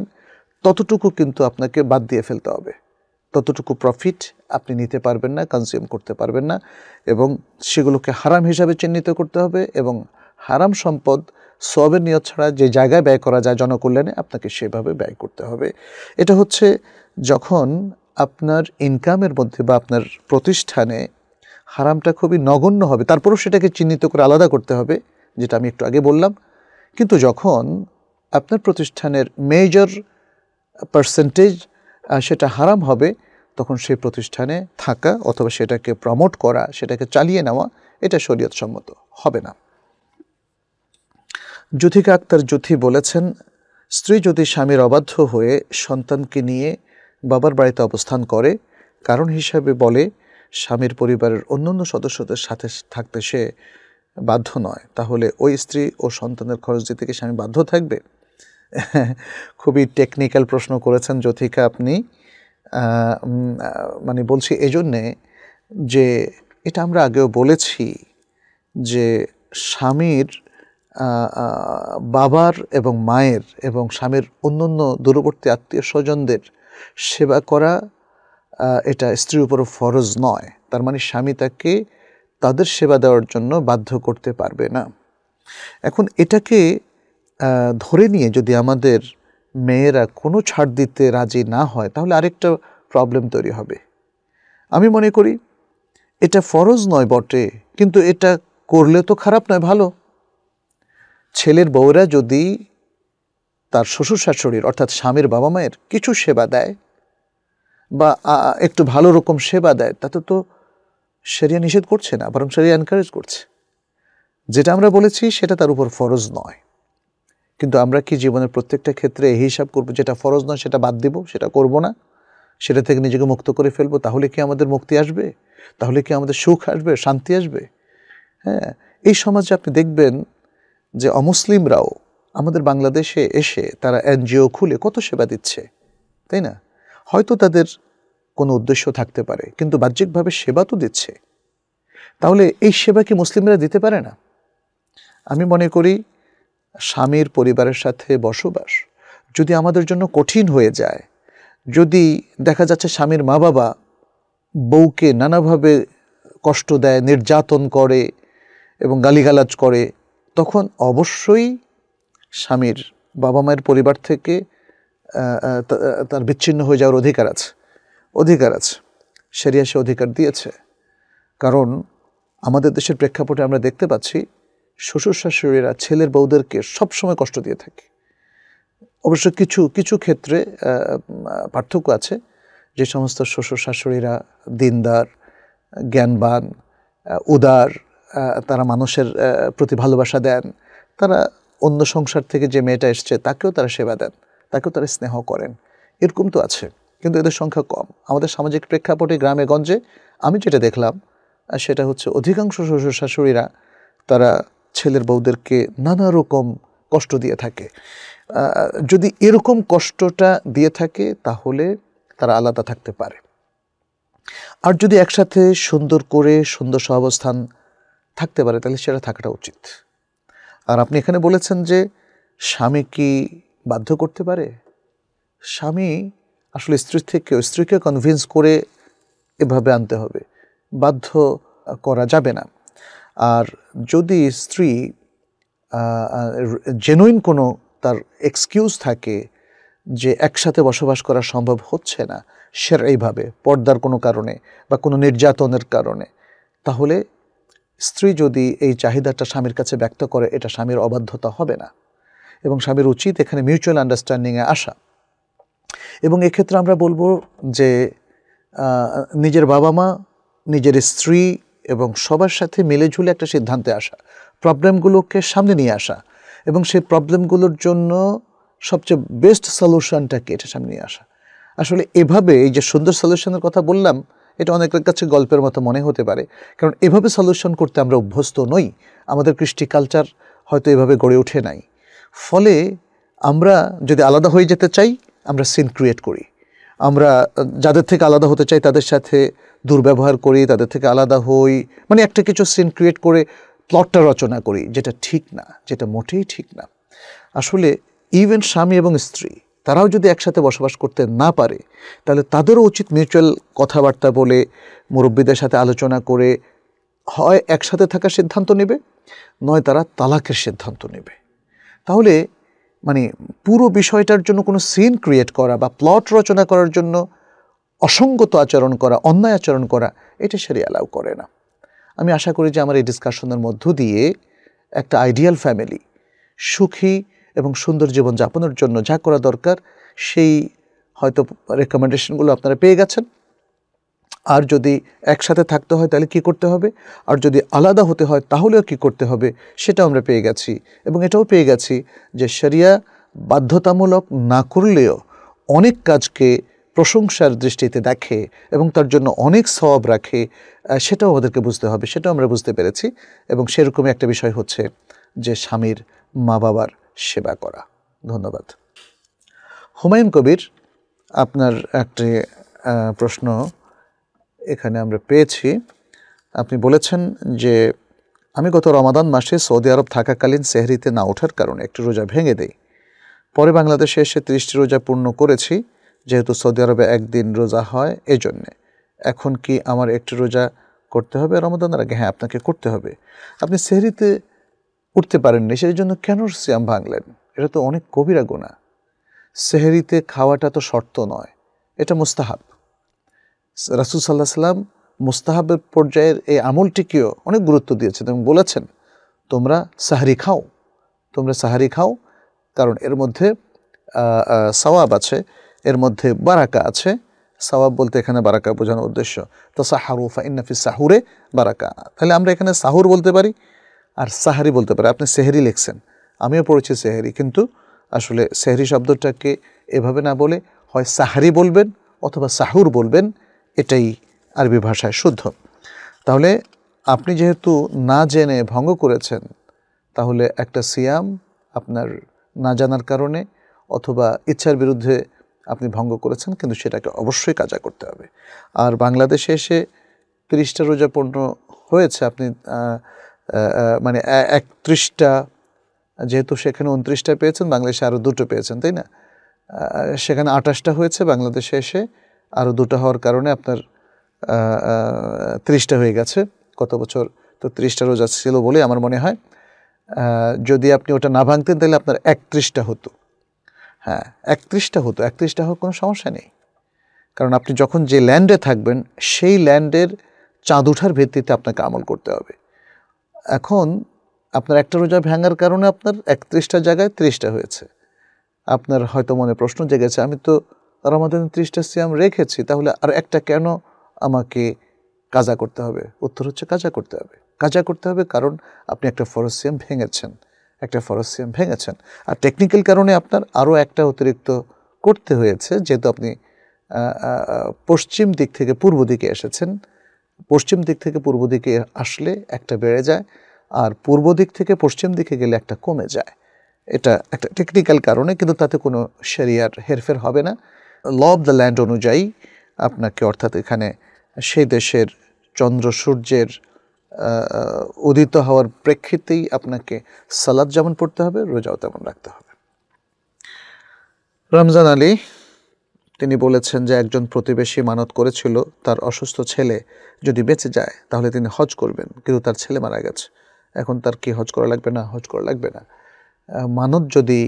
ততটুকু কিন্তু আপনাকে বাদ দিয়ে ফেলতে হবে ততটুকু প্রফিট আপনি নিতে পারবেন না কনজিউম করতে পারবেন না এবং সেগুলোকে হারাম হিসাবে চিহ্নিত করতে হবে এবং হারাম সম্পদ সবের নিয়ত ছাড়া যে জায়গায় ব্যয় করা যায় জনকল্যাণে আপনাকে সেভাবে ব্যয় করতে হবে এটা হচ্ছে যখন আপনার ইনকামের মধ্যে বা আপনার প্রতিষ্ঠানে হারামটা খুবই নগণ্য হবে তারপরও সেটাকে চিহ্নিত করে আলাদা করতে হবে যেটা আমি একটু আগে বললাম কিন্তু যখন আপনার প্রতিষ্ঠানের মেজর পার্সেন্টেজ সেটা হারাম হবে তখন সেই প্রতিষ্ঠানে থাকা অথবা সেটাকে প্রমোট করা সেটাকে চালিয়ে নেওয়া এটা শরীয়ত সম্মত হবে না জ্যোথিকা আক্তার জ্যোথি বলেছেন স্ত্রী যদি স্বামীর অবাধ্য হয়ে সন্তানকে নিয়ে বাবার বাড়িতে অবস্থান করে কারণ হিসাবে বলে স্বামীর পরিবারের অন্যান্য সদস্যদের সাথে থাকতে সে বাধ্য নয় তাহলে ওই স্ত্রী ও সন্তানের খরচ দিতে কি স্বামী বাধ্য থাকবে খুবই টেকনিক্যাল প্রশ্ন করেছেন যথিকা আপনি মানে বলছি এজন্যে যে এটা আমরা আগেও বলেছি যে স্বামীর বাবার এবং মায়ের এবং স্বামীর অন্যান্য দূরবর্তী আত্মীয় স্বজনদের সেবা করা এটা স্ত্রীর উপর ফরজ নয় তার মানে স্বামী তাকে তাদের সেবা দেওয়ার জন্য বাধ্য করতে পারবে না এখন এটাকে ধরে নিয়ে যদি আমাদের মেয়েরা কোনো ছাড় দিতে রাজি না হয় তাহলে আরেকটা প্রবলেম তৈরি হবে আমি মনে করি এটা ফরজ নয় বটে কিন্তু এটা করলে তো খারাপ নয় ভালো ছেলের বউরা যদি তার শ্বশুর শাশুড়ির অর্থাৎ স্বামীর বাবা মায়ের কিছু সেবা দেয় বা একটু ভালো রকম সেবা দেয় তাতে তো সেরিয়া নিষেধ করছে না বরং সেরিয়া এনকারেজ করছে যেটা আমরা বলেছি সেটা তার উপর ফরজ নয় কিন্তু আমরা কি জীবনের প্রত্যেকটা ক্ষেত্রে এই হিসাব করবো যেটা ফরজ নয় সেটা বাদ দিব সেটা করব না সেটা থেকে নিজেকে মুক্ত করে ফেলবো তাহলে কি আমাদের মুক্তি আসবে তাহলে কি আমাদের সুখ আসবে শান্তি আসবে হ্যাঁ এই সমাজে আপনি দেখবেন যে অমুসলিমরাও আমাদের বাংলাদেশে এসে তারা এনজিও খুলে কত সেবা দিচ্ছে তাই না হয়তো তাদের কোনো উদ্দেশ্য থাকতে পারে কিন্তু বাহ্যিকভাবে সেবা তো দিচ্ছে তাহলে এই সেবা কি মুসলিমরা দিতে পারে না আমি মনে করি স্বামীর পরিবারের সাথে বসবাস যদি আমাদের জন্য কঠিন হয়ে যায় যদি দেখা যাচ্ছে স্বামীর মা বাবা বউকে নানাভাবে কষ্ট দেয় নির্যাতন করে এবং গালিগালাজ করে তখন অবশ্যই স্বামীর বাবা মায়ের পরিবার থেকে তার বিচ্ছিন্ন হয়ে যাওয়ার অধিকার আছে অধিকার আছে সেরিয়া সে অধিকার দিয়েছে কারণ আমাদের দেশের প্রেক্ষাপটে আমরা দেখতে পাচ্ছি শ্বশুর শাশুড়িরা ছেলের বউদেরকে সবসময় কষ্ট দিয়ে থাকে অবশ্য কিছু কিছু ক্ষেত্রে পার্থক্য আছে যে সমস্ত শ্বশুর শাশুড়িরা দিনদার জ্ঞানবান উদার তারা মানুষের প্রতি ভালোবাসা দেন তারা অন্য সংসার থেকে যে মেয়েটা এসছে তাকেও তারা সেবা দেন তাকেও তারা স্নেহ করেন এরকম তো আছে কিন্তু এদের সংখ্যা কম আমাদের সামাজিক প্রেক্ষাপটে গ্রামে গঞ্জে আমি যেটা দেখলাম সেটা হচ্ছে অধিকাংশ শ্বশুর শাশুড়িরা তারা ছেলের বউদেরকে নানা রকম কষ্ট দিয়ে থাকে যদি এরকম কষ্টটা দিয়ে থাকে তাহলে তারা আলাদা থাকতে পারে আর যদি একসাথে সুন্দর করে সুন্দর সহাবস্থান থাকতে পারে তাহলে সেটা থাকাটা উচিত আর আপনি এখানে বলেছেন যে স্বামী কি বাধ্য করতে পারে স্বামী আসলে স্ত্রীর থেকে স্ত্রীকে কনভিন্স করে এভাবে আনতে হবে বাধ্য করা যাবে না আর যদি স্ত্রী জেনুইন কোনো তার এক্সকিউজ থাকে যে একসাথে বসবাস করা সম্ভব হচ্ছে না সে এইভাবে পর্দার কোনো কারণে বা কোনো নির্যাতনের কারণে তাহলে স্ত্রী যদি এই চাহিদাটা স্বামীর কাছে ব্যক্ত করে এটা স্বামীর অবাধ্যতা হবে না এবং স্বামীর উচিত এখানে মিউচুয়াল আন্ডারস্ট্যান্ডিংয়ে আসা এবং এক্ষেত্রে আমরা বলবো যে নিজের বাবা মা নিজের স্ত্রী এবং সবার সাথে মিলে ঝুলে একটা সিদ্ধান্তে আসা প্রবলেমগুলোকে সামনে নিয়ে আসা এবং সেই প্রবলেমগুলোর জন্য সবচেয়ে বেস্ট সলিউশনটাকে এটা সামনে নিয়ে আসা আসলে এভাবে এই যে সুন্দর সলিউশনের কথা বললাম এটা অনেকের কাছে গল্পের মতো মনে হতে পারে কারণ এভাবে সলিউশন করতে আমরা অভ্যস্ত নই আমাদের কৃষ্টি কালচার হয়তো এভাবে গড়ে ওঠে নাই ফলে আমরা যদি আলাদা হয়ে যেতে চাই আমরা সিন ক্রিয়েট করি আমরা যাদের থেকে আলাদা হতে চাই তাদের সাথে দুর্ব্যবহার করি তাদের থেকে আলাদা হই মানে একটা কিছু সিন ক্রিয়েট করে প্লটটা রচনা করি যেটা ঠিক না যেটা মোটেই ঠিক না আসলে ইভেন স্বামী এবং স্ত্রী তারাও যদি একসাথে বসবাস করতে না পারে তাহলে তাদেরও উচিত মিউচুয়াল কথাবার্তা বলে মুরব্বীদের সাথে আলোচনা করে হয় একসাথে থাকার সিদ্ধান্ত নেবে নয় তারা তালাকের সিদ্ধান্ত নেবে তাহলে মানে পুরো বিষয়টার জন্য কোনো সিন ক্রিয়েট করা বা প্লট রচনা করার জন্য অসঙ্গত আচরণ করা অন্যায় আচরণ করা এটা সেরে অ্যালাউ করে না আমি আশা করি যে আমার এই ডিসকাশনের মধ্য দিয়ে একটা আইডিয়াল ফ্যামিলি সুখী এবং সুন্দর জীবন যাপনের জন্য যা করা দরকার সেই হয়তো রেকমেন্ডেশনগুলো আপনারা পেয়ে গেছেন আর যদি একসাথে থাকতে হয় তাহলে কি করতে হবে আর যদি আলাদা হতে হয় তাহলেও কি করতে হবে সেটা আমরা পেয়ে গেছি এবং এটাও পেয়ে গেছি যে শরিয়া বাধ্যতামূলক না করলেও অনেক কাজকে প্রশংসার দৃষ্টিতে দেখে এবং তার জন্য অনেক সব রাখে সেটাও আমাদেরকে বুঝতে হবে সেটাও আমরা বুঝতে পেরেছি এবং সেরকমই একটা বিষয় হচ্ছে যে স্বামীর মা বাবার সেবা করা ধন্যবাদ হুমায়ুন কবির আপনার একটি প্রশ্ন এখানে আমরা পেয়েছি আপনি বলেছেন যে আমি গত রমাদান মাসে সৌদি আরব থাকাকালীন সেহরিতে না ওঠার কারণে একটি রোজা ভেঙে দেই পরে বাংলাদেশে এসে ত্রিশটি রোজা পূর্ণ করেছি যেহেতু সৌদি আরবে একদিন রোজা হয় এজন্যে এখন কি আমার একটি রোজা করতে হবে রমাদানের আগে হ্যাঁ আপনাকে করতে হবে আপনি সেহরিতে উঠতে পারেননি সেই জন্য কেন সিয়াম ভাঙলেন এটা তো অনেক কবিরা গোনা সেহরিতে খাওয়াটা তো শর্ত নয় এটা মুস্তাহাব রাসুল সাল্লাহ সাল্লাম মুস্তাহাবের পর্যায়ের এই আমলটিকেও অনেক গুরুত্ব দিয়েছেন এবং বলেছেন তোমরা সাহারি খাও তোমরা সাহারি খাও কারণ এর মধ্যে সওয়াব আছে এর মধ্যে বারাকা আছে সওয়াব বলতে এখানে বারাকা বোঝানোর উদ্দেশ্য তো সাহারু ফাইনাফি সাহুরে বারাকা তাহলে আমরা এখানে সাহুর বলতে পারি আর সাহারি বলতে পারি আপনি সেহেরি লিখছেন আমিও পড়েছি সেহেরি কিন্তু আসলে সেহরি শব্দটাকে এভাবে না বলে হয় সাহারি বলবেন অথবা সাহুর বলবেন এটাই আরবি ভাষায় শুদ্ধ তাহলে আপনি যেহেতু না জেনে ভঙ্গ করেছেন তাহলে একটা সিয়াম আপনার না জানার কারণে অথবা ইচ্ছার বিরুদ্ধে আপনি ভঙ্গ করেছেন কিন্তু সেটাকে অবশ্যই কাজা করতে হবে আর বাংলাদেশে এসে তিরিশটা রোজা পণ্য হয়েছে আপনি মানে একত্রিশটা যেহেতু সেখানে উনত্রিশটা পেয়েছেন বাংলাদেশে আরও দুটো পেয়েছেন তাই না সেখানে আঠাশটা হয়েছে বাংলাদেশে এসে আরও দুটো হওয়ার কারণে আপনার ত্রিশটা হয়ে গেছে কত বছর তো ত্রিশটা রোজা ছিল বলে আমার মনে হয় যদি আপনি ওটা না ভাঙতেন তাহলে আপনার একত্রিশটা হতো হ্যাঁ একত্রিশটা হতো একত্রিশটা হওয়ার কোনো সমস্যা নেই কারণ আপনি যখন যে ল্যান্ডে থাকবেন সেই ল্যান্ডের চাঁদ উঠার ভিত্তিতে আপনাকে আমল করতে হবে এখন আপনার একটা রোজা ভাঙার কারণে আপনার একত্রিশটা জায়গায় ত্রিশটা হয়েছে আপনার হয়তো মনে প্রশ্ন জেগেছে আমি তো রমাদান ত্রিশটা সিয়াম রেখেছি তাহলে আর একটা কেন আমাকে কাজা করতে হবে উত্তর হচ্ছে কাজা করতে হবে কাজা করতে হবে কারণ আপনি একটা ফরজ সিয়াম ভেঙেছেন একটা ফরজ সিয়াম ভেঙেছেন আর টেকনিক্যাল কারণে আপনার আরও একটা অতিরিক্ত করতে হয়েছে যেহেতু আপনি পশ্চিম দিক থেকে পূর্ব দিকে এসেছেন পশ্চিম দিক থেকে পূর্ব দিকে আসলে একটা বেড়ে যায় আর পূর্ব দিক থেকে পশ্চিম দিকে গেলে একটা কমে যায় এটা একটা টেকনিক্যাল কারণে কিন্তু তাতে কোনো সেরিয়ার হেরফের হবে না ল অব দ্য ল্যান্ড অনুযায়ী আপনাকে অর্থাৎ এখানে সেই দেশের চন্দ্র সূর্যের উদিত হওয়ার প্রেক্ষিতেই আপনাকে সালাদ যেমন পড়তে হবে রোজাও তেমন রাখতে হবে রমজান আলী তিনি বলেছেন যে একজন প্রতিবেশী মানত করেছিল তার অসুস্থ ছেলে যদি বেঁচে যায় তাহলে তিনি হজ করবেন কিন্তু তার ছেলে মারা গেছে এখন তার কি হজ করা লাগবে না হজ করা লাগবে না মানত যদি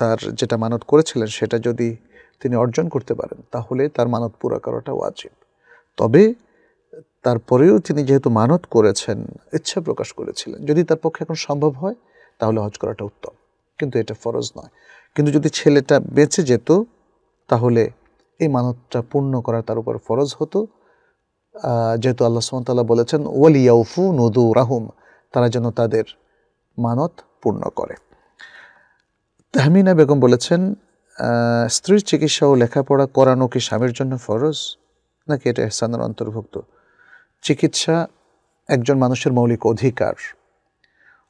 তার যেটা মানত করেছিলেন সেটা যদি তিনি অর্জন করতে পারেন তাহলে তার মানত পুরা করাটা ওয়াজিব তবে তারপরেও তিনি যেহেতু মানত করেছেন ইচ্ছা প্রকাশ করেছিলেন যদি তার পক্ষে এখন সম্ভব হয় তাহলে হজ করাটা উত্তম কিন্তু এটা ফরজ নয় কিন্তু যদি ছেলেটা বেঁচে যেত তাহলে এই মানতটা পূর্ণ করা তার উপর ফরজ হতো যেহেতু আল্লাহ সুমতাল্লাহ বলেছেন ওয়ালিয়াউফু নদু রাহুম তারা যেন তাদের মানত পূর্ণ করে তাহমিনা বেগম বলেছেন স্ত্রীর চিকিৎসা ও লেখাপড়া করানো কি স্বামীর জন্য ফরজ নাকি এটা এহসানের অন্তর্ভুক্ত চিকিৎসা একজন মানুষের মৌলিক অধিকার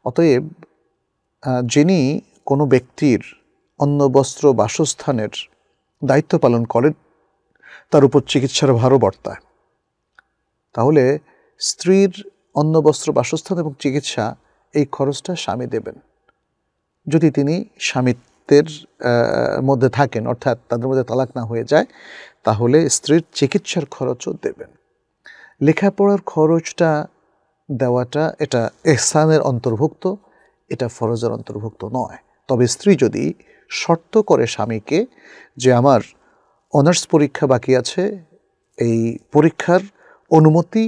অতএব যিনি কোনো ব্যক্তির অন্ন বস্ত্র বাসস্থানের দায়িত্ব পালন করেন তার উপর চিকিৎসার ভারও বর্তায় তাহলে স্ত্রীর অন্ন বস্ত্র বাসস্থান এবং চিকিৎসা এই খরচটা স্বামী দেবেন যদি তিনি স্বামিত্বের মধ্যে থাকেন অর্থাৎ তাদের মধ্যে তালাক না হয়ে যায় তাহলে স্ত্রীর চিকিৎসার খরচও দেবেন লেখাপড়ার খরচটা দেওয়াটা এটা এহসানের অন্তর্ভুক্ত এটা ফরজের অন্তর্ভুক্ত নয় তবে স্ত্রী যদি শর্ত করে স্বামীকে যে আমার অনার্স পরীক্ষা বাকি আছে এই পরীক্ষার অনুমতি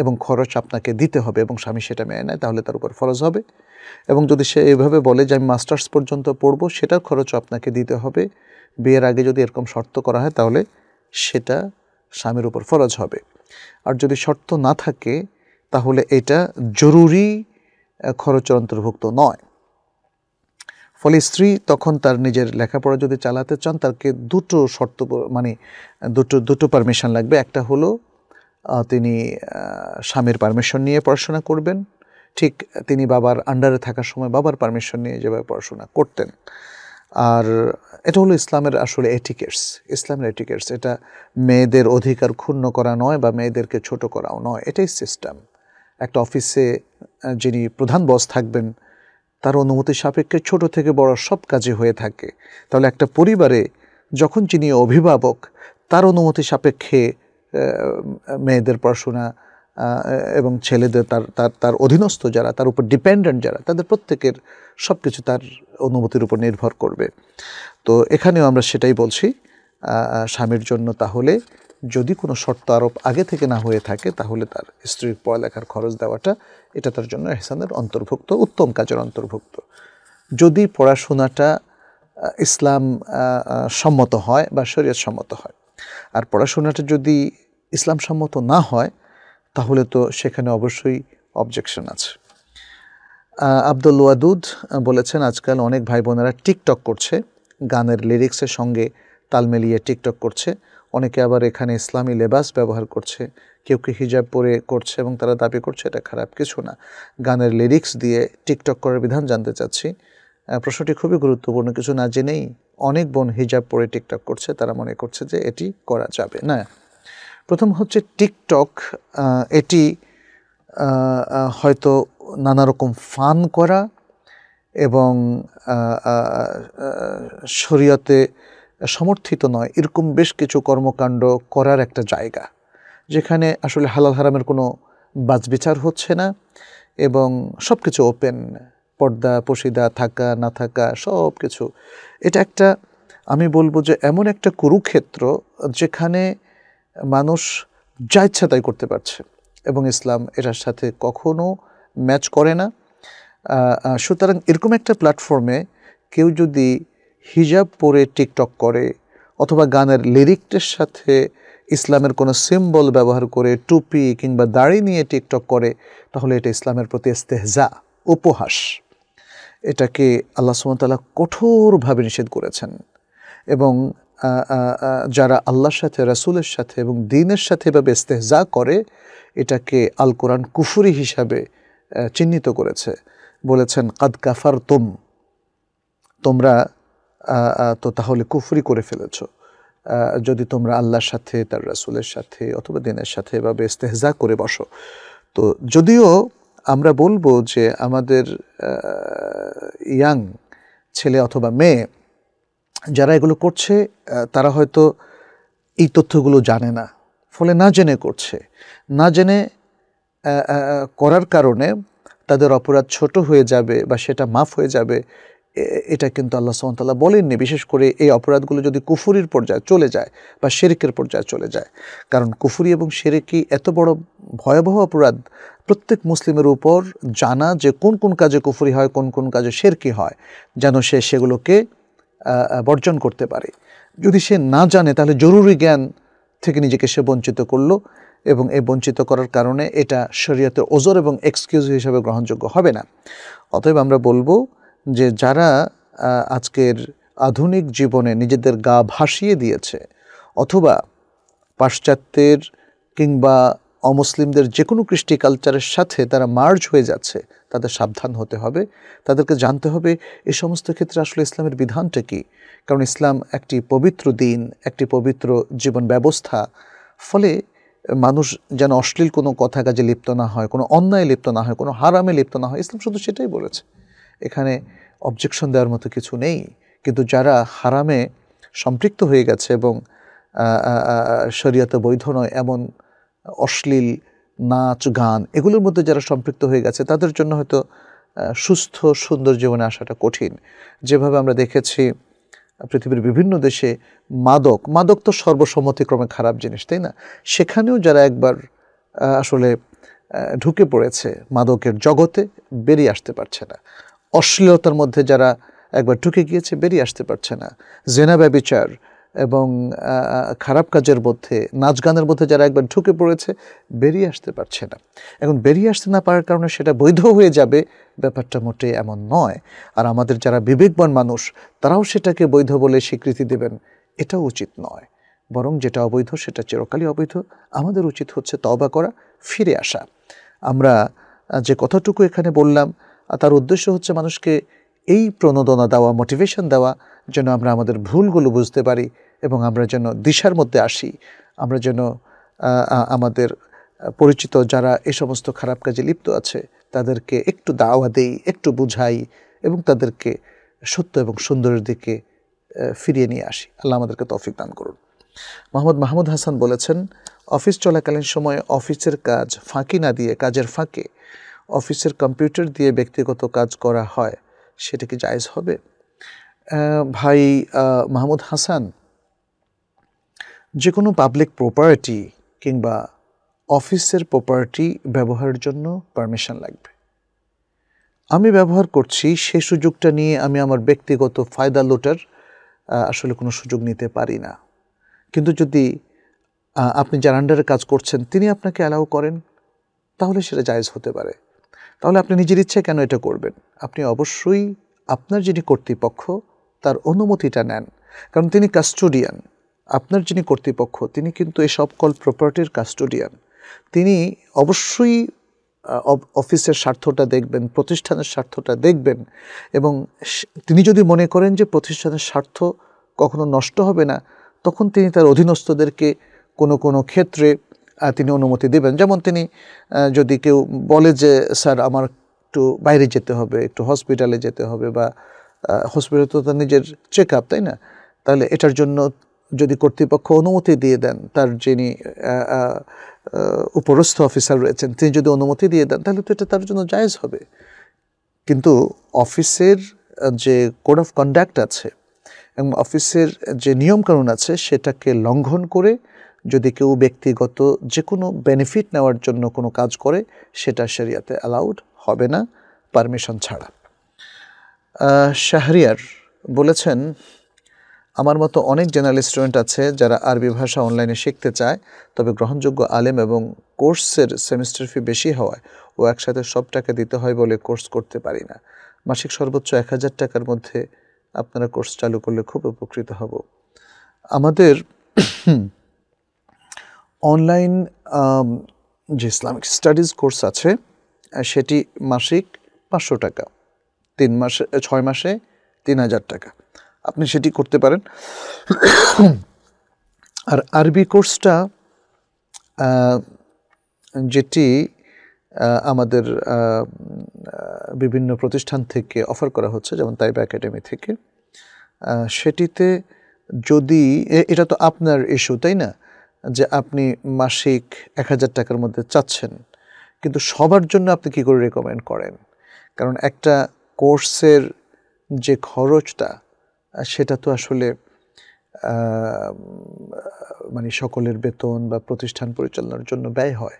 এবং খরচ আপনাকে দিতে হবে এবং স্বামী সেটা মেনে নেয় তাহলে তার উপর ফরজ হবে এবং যদি সে এভাবে বলে যে আমি মাস্টার্স পর্যন্ত পড়ব সেটার খরচ আপনাকে দিতে হবে বিয়ের আগে যদি এরকম শর্ত করা হয় তাহলে সেটা স্বামীর উপর ফরজ হবে আর যদি শর্ত না থাকে তাহলে এটা জরুরি খরচ অন্তর্ভুক্ত নয় ফলে স্ত্রী তখন তার নিজের লেখাপড়া যদি চালাতে চান তারকে দুটো শর্ত মানে দুটো দুটো পারমিশন লাগবে একটা হলো তিনি স্বামীর পারমিশন নিয়ে পড়াশোনা করবেন ঠিক তিনি বাবার আন্ডারে থাকার সময় বাবার পারমিশন নিয়ে যেভাবে পড়াশোনা করতেন আর এটা হলো ইসলামের আসলে এটিকেটস ইসলামের এটিকেটস এটা মেয়েদের অধিকার ক্ষুণ্ণ করা নয় বা মেয়েদেরকে ছোট করাও নয় এটাই সিস্টেম একটা অফিসে যিনি প্রধান বস থাকবেন তার অনুমতি সাপেক্ষে ছোট থেকে বড় সব কাজে হয়ে থাকে তাহলে একটা পরিবারে যখন যিনি অভিভাবক তার অনুমতি সাপেক্ষে মেয়েদের পড়াশোনা এবং ছেলেদের তার তার তার অধীনস্থ যারা তার উপর ডিপেন্ডেন্ট যারা তাদের প্রত্যেকের সব কিছু তার অনুমতির উপর নির্ভর করবে তো এখানেও আমরা সেটাই বলছি স্বামীর জন্য তাহলে যদি কোনো শর্ত আরোপ আগে থেকে না হয়ে থাকে তাহলে তার স্ত্রীর পড়ালেখার খরচ দেওয়াটা এটা তার জন্য এহসানের অন্তর্ভুক্ত উত্তম কাজের অন্তর্ভুক্ত যদি পড়াশোনাটা ইসলাম সম্মত হয় বা শরীয়ত সম্মত হয় আর পড়াশোনাটা যদি ইসলাম সম্মত না হয় তাহলে তো সেখানে অবশ্যই অবজেকশন আছে আব্দুল ওয়াদুদ বলেছেন আজকাল অনেক ভাই বোনেরা টিকটক করছে গানের লিরিক্সের সঙ্গে তাল মিলিয়ে টিকটক করছে অনেকে আবার এখানে ইসলামী লেবাস ব্যবহার করছে কেউ কেউ হিজাব পরে করছে এবং তারা দাবি করছে এটা খারাপ কিছু না গানের লিরিক্স দিয়ে টিকটক করার বিধান জানতে চাচ্ছি প্রশ্নটি খুবই গুরুত্বপূর্ণ কিছু না জেনেই অনেক বোন হিজাব পরে টিকটক করছে তারা মনে করছে যে এটি করা যাবে না প্রথম হচ্ছে টিকটক এটি হয়তো নানা রকম ফান করা এবং শরীয়তে সমর্থিত নয় এরকম বেশ কিছু কর্মকাণ্ড করার একটা জায়গা যেখানে আসলে হালাল হারামের কোনো বাজবিচার হচ্ছে না এবং সব কিছু ওপেন পর্দা পশিদা থাকা না থাকা সব কিছু এটা একটা আমি বলবো যে এমন একটা কুরুক্ষেত্র যেখানে মানুষ যা ইচ্ছা তাই করতে পারছে এবং ইসলাম এটার সাথে কখনো ম্যাচ করে না সুতরাং এরকম একটা প্ল্যাটফর্মে কেউ যদি হিজাব পরে টিকটক করে অথবা গানের লিরিকটের সাথে ইসলামের কোনো সিম্বল ব্যবহার করে টুপি কিংবা দাড়ি নিয়ে টিকটক করে তাহলে এটা ইসলামের প্রতি ইস্তেহজা উপহাস এটাকে আল্লাহ সুমতাল্লাহ কঠোরভাবে নিষেধ করেছেন এবং যারা আল্লাহর সাথে রাসুলের সাথে এবং দিনের সাথে এভাবে ইস্তেহজা করে এটাকে আল কোরআন কুফুরি হিসাবে চিহ্নিত করেছে বলেছেন কাদ কাফার তোম তোমরা তো তাহলে কুফুরি করে ফেলেছ যদি তোমরা আল্লাহর সাথে তার রাসুলের সাথে অথবা দিনের সাথে এভাবে ইস্তেহজা করে বসো তো যদিও আমরা বলবো যে আমাদের ইয়াং ছেলে অথবা মেয়ে যারা এগুলো করছে তারা হয়তো এই তথ্যগুলো জানে না ফলে না জেনে করছে না জেনে করার কারণে তাদের অপরাধ ছোট হয়ে যাবে বা সেটা মাফ হয়ে যাবে এটা কিন্তু আল্লাহ সুমতাল্লাহ বলেননি বিশেষ করে এই অপরাধগুলো যদি কুফুরির পর্যায়ে চলে যায় বা শেরেকের পর্যায়ে চলে যায় কারণ কুফুরি এবং শেরেকি এত বড় ভয়াবহ অপরাধ প্রত্যেক মুসলিমের উপর জানা যে কোন কোন কাজে কুফুরি হয় কোন কোন কাজে শেরকি হয় যেন সে সেগুলোকে বর্জন করতে পারে যদি সে না জানে তাহলে জরুরি জ্ঞান থেকে নিজেকে সে বঞ্চিত করলো এবং এই বঞ্চিত করার কারণে এটা শরীয়তে ওজোর এবং এক্সকিউজ হিসাবে গ্রহণযোগ্য হবে না অতএব আমরা বলবো যে যারা আজকের আধুনিক জীবনে নিজেদের গা ভাসিয়ে দিয়েছে অথবা পাশ্চাত্যের কিংবা অমুসলিমদের যে কোনো কৃষ্টি কালচারের সাথে তারা মার্জ হয়ে যাচ্ছে তাদের সাবধান হতে হবে তাদেরকে জানতে হবে এ সমস্ত ক্ষেত্রে আসলে ইসলামের বিধানটা কী কারণ ইসলাম একটি পবিত্র দিন একটি পবিত্র জীবন ব্যবস্থা ফলে মানুষ যেন অশ্লীল কোনো কথা কাজে লিপ্ত না হয় কোনো অন্যায় লিপ্ত না হয় কোনো হারামে লিপ্ত না হয় ইসলাম শুধু সেটাই বলেছে এখানে অবজেকশন দেওয়ার মতো কিছু নেই কিন্তু যারা হারামে সম্পৃক্ত হয়ে গেছে এবং শরীয়তে বৈধ নয় এমন অশ্লীল নাচ গান এগুলোর মধ্যে যারা সম্পৃক্ত হয়ে গেছে তাদের জন্য হয়তো সুস্থ সুন্দর জীবনে আসাটা কঠিন যেভাবে আমরা দেখেছি পৃথিবীর বিভিন্ন দেশে মাদক মাদক তো সর্বসম্মতিক্রমে খারাপ জিনিস তাই না সেখানেও যারা একবার আসলে ঢুকে পড়েছে মাদকের জগতে বেরিয়ে আসতে পারছে না অশ্লীলতার মধ্যে যারা একবার ঢুকে গিয়েছে বেরিয়ে আসতে পারছে না জেনা ব্যবিচার এবং খারাপ কাজের মধ্যে নাচ গানের মধ্যে যারা একবার ঢুকে পড়েছে বেরিয়ে আসতে পারছে না এখন বেরিয়ে আসতে না পারার কারণে সেটা বৈধ হয়ে যাবে ব্যাপারটা মোটে এমন নয় আর আমাদের যারা বিবেকবান মানুষ তারাও সেটাকে বৈধ বলে স্বীকৃতি দেবেন এটাও উচিত নয় বরং যেটা অবৈধ সেটা চিরকালই অবৈধ আমাদের উচিত হচ্ছে তবা করা ফিরে আসা আমরা যে কথাটুকু এখানে বললাম তার উদ্দেশ্য হচ্ছে মানুষকে এই প্রণোদনা দেওয়া মোটিভেশন দেওয়া যেন আমরা আমাদের ভুলগুলো বুঝতে পারি এবং আমরা যেন দিশার মধ্যে আসি আমরা যেন আমাদের পরিচিত যারা এ সমস্ত খারাপ কাজে লিপ্ত আছে তাদেরকে একটু দাওয়া দেই একটু বুঝাই এবং তাদেরকে সত্য এবং সুন্দরের দিকে ফিরিয়ে নিয়ে আসি আল্লাহ আমাদেরকে তফিক দান করুন মোহাম্মদ মাহমুদ হাসান বলেছেন অফিস চলাকালীন সময়ে অফিসের কাজ ফাঁকি না দিয়ে কাজের ফাঁকে অফিসের কম্পিউটার দিয়ে ব্যক্তিগত কাজ করা হয় সেটা কি জায়জ হবে ভাই মাহমুদ হাসান যে কোনো পাবলিক প্রপার্টি কিংবা অফিসের প্রপার্টি ব্যবহারের জন্য পারমিশন লাগবে আমি ব্যবহার করছি সেই সুযোগটা নিয়ে আমি আমার ব্যক্তিগত ফায়দা লোটার আসলে কোনো সুযোগ নিতে পারি না কিন্তু যদি আপনি যার আন্ডারে কাজ করছেন তিনি আপনাকে অ্যালাউ করেন তাহলে সেটা জায়জ হতে পারে তাহলে আপনি নিজের ইচ্ছে কেন এটা করবেন আপনি অবশ্যই আপনার যিনি কর্তৃপক্ষ তার অনুমতিটা নেন কারণ তিনি কাস্টোডিয়ান আপনার যিনি কর্তৃপক্ষ তিনি কিন্তু এই কল প্রপার্টির কাস্টোডিয়ান তিনি অবশ্যই অফিসের স্বার্থটা দেখবেন প্রতিষ্ঠানের স্বার্থটা দেখবেন এবং তিনি যদি মনে করেন যে প্রতিষ্ঠানের স্বার্থ কখনো নষ্ট হবে না তখন তিনি তার অধীনস্থদেরকে কোনো কোনো ক্ষেত্রে তিনি অনুমতি দেবেন যেমন তিনি যদি কেউ বলে যে স্যার আমার একটু বাইরে যেতে হবে একটু হসপিটালে যেতে হবে বা হসপিটাল তো তার নিজের চেক আপ তাই না তাহলে এটার জন্য যদি কর্তৃপক্ষ অনুমতি দিয়ে দেন তার যিনি উপরস্থ অফিসার রয়েছেন তিনি যদি অনুমতি দিয়ে দেন তাহলে তো এটা তার জন্য জায়েজ হবে কিন্তু অফিসের যে কোড অফ কন্ডাক্ট আছে এবং অফিসের যে নিয়মকানুন আছে সেটাকে লঙ্ঘন করে যদি কেউ ব্যক্তিগত যে কোনো বেনিফিট নেওয়ার জন্য কোনো কাজ করে সেটা সেরিয়াতে অ্যালাউড হবে না পারমিশন ছাড়া শাহরিয়ার বলেছেন আমার মতো অনেক জেনারেল স্টুডেন্ট আছে যারা আরবি ভাষা অনলাইনে শিখতে চায় তবে গ্রহণযোগ্য আলেম এবং কোর্সের সেমিস্টার ফি বেশি হওয়ায় ও একসাথে সব টাকা দিতে হয় বলে কোর্স করতে পারি না মাসিক সর্বোচ্চ এক হাজার টাকার মধ্যে আপনারা কোর্স চালু করলে খুব উপকৃত হব আমাদের অনলাইন যে ইসলামিক স্টাডিজ কোর্স আছে সেটি মাসিক পাঁচশো টাকা তিন মাসে ছয় মাসে তিন হাজার টাকা আপনি সেটি করতে পারেন আর আরবি কোর্সটা যেটি আমাদের বিভিন্ন প্রতিষ্ঠান থেকে অফার করা হচ্ছে যেমন তাইবা একাডেমি থেকে সেটিতে যদি এটা তো আপনার ইস্যু তাই না যে আপনি মাসিক এক হাজার টাকার মধ্যে চাচ্ছেন কিন্তু সবার জন্য আপনি কি করে রেকমেন্ড করেন কারণ একটা কোর্সের যে খরচটা সেটা তো আসলে মানে সকলের বেতন বা প্রতিষ্ঠান পরিচালনার জন্য ব্যয় হয়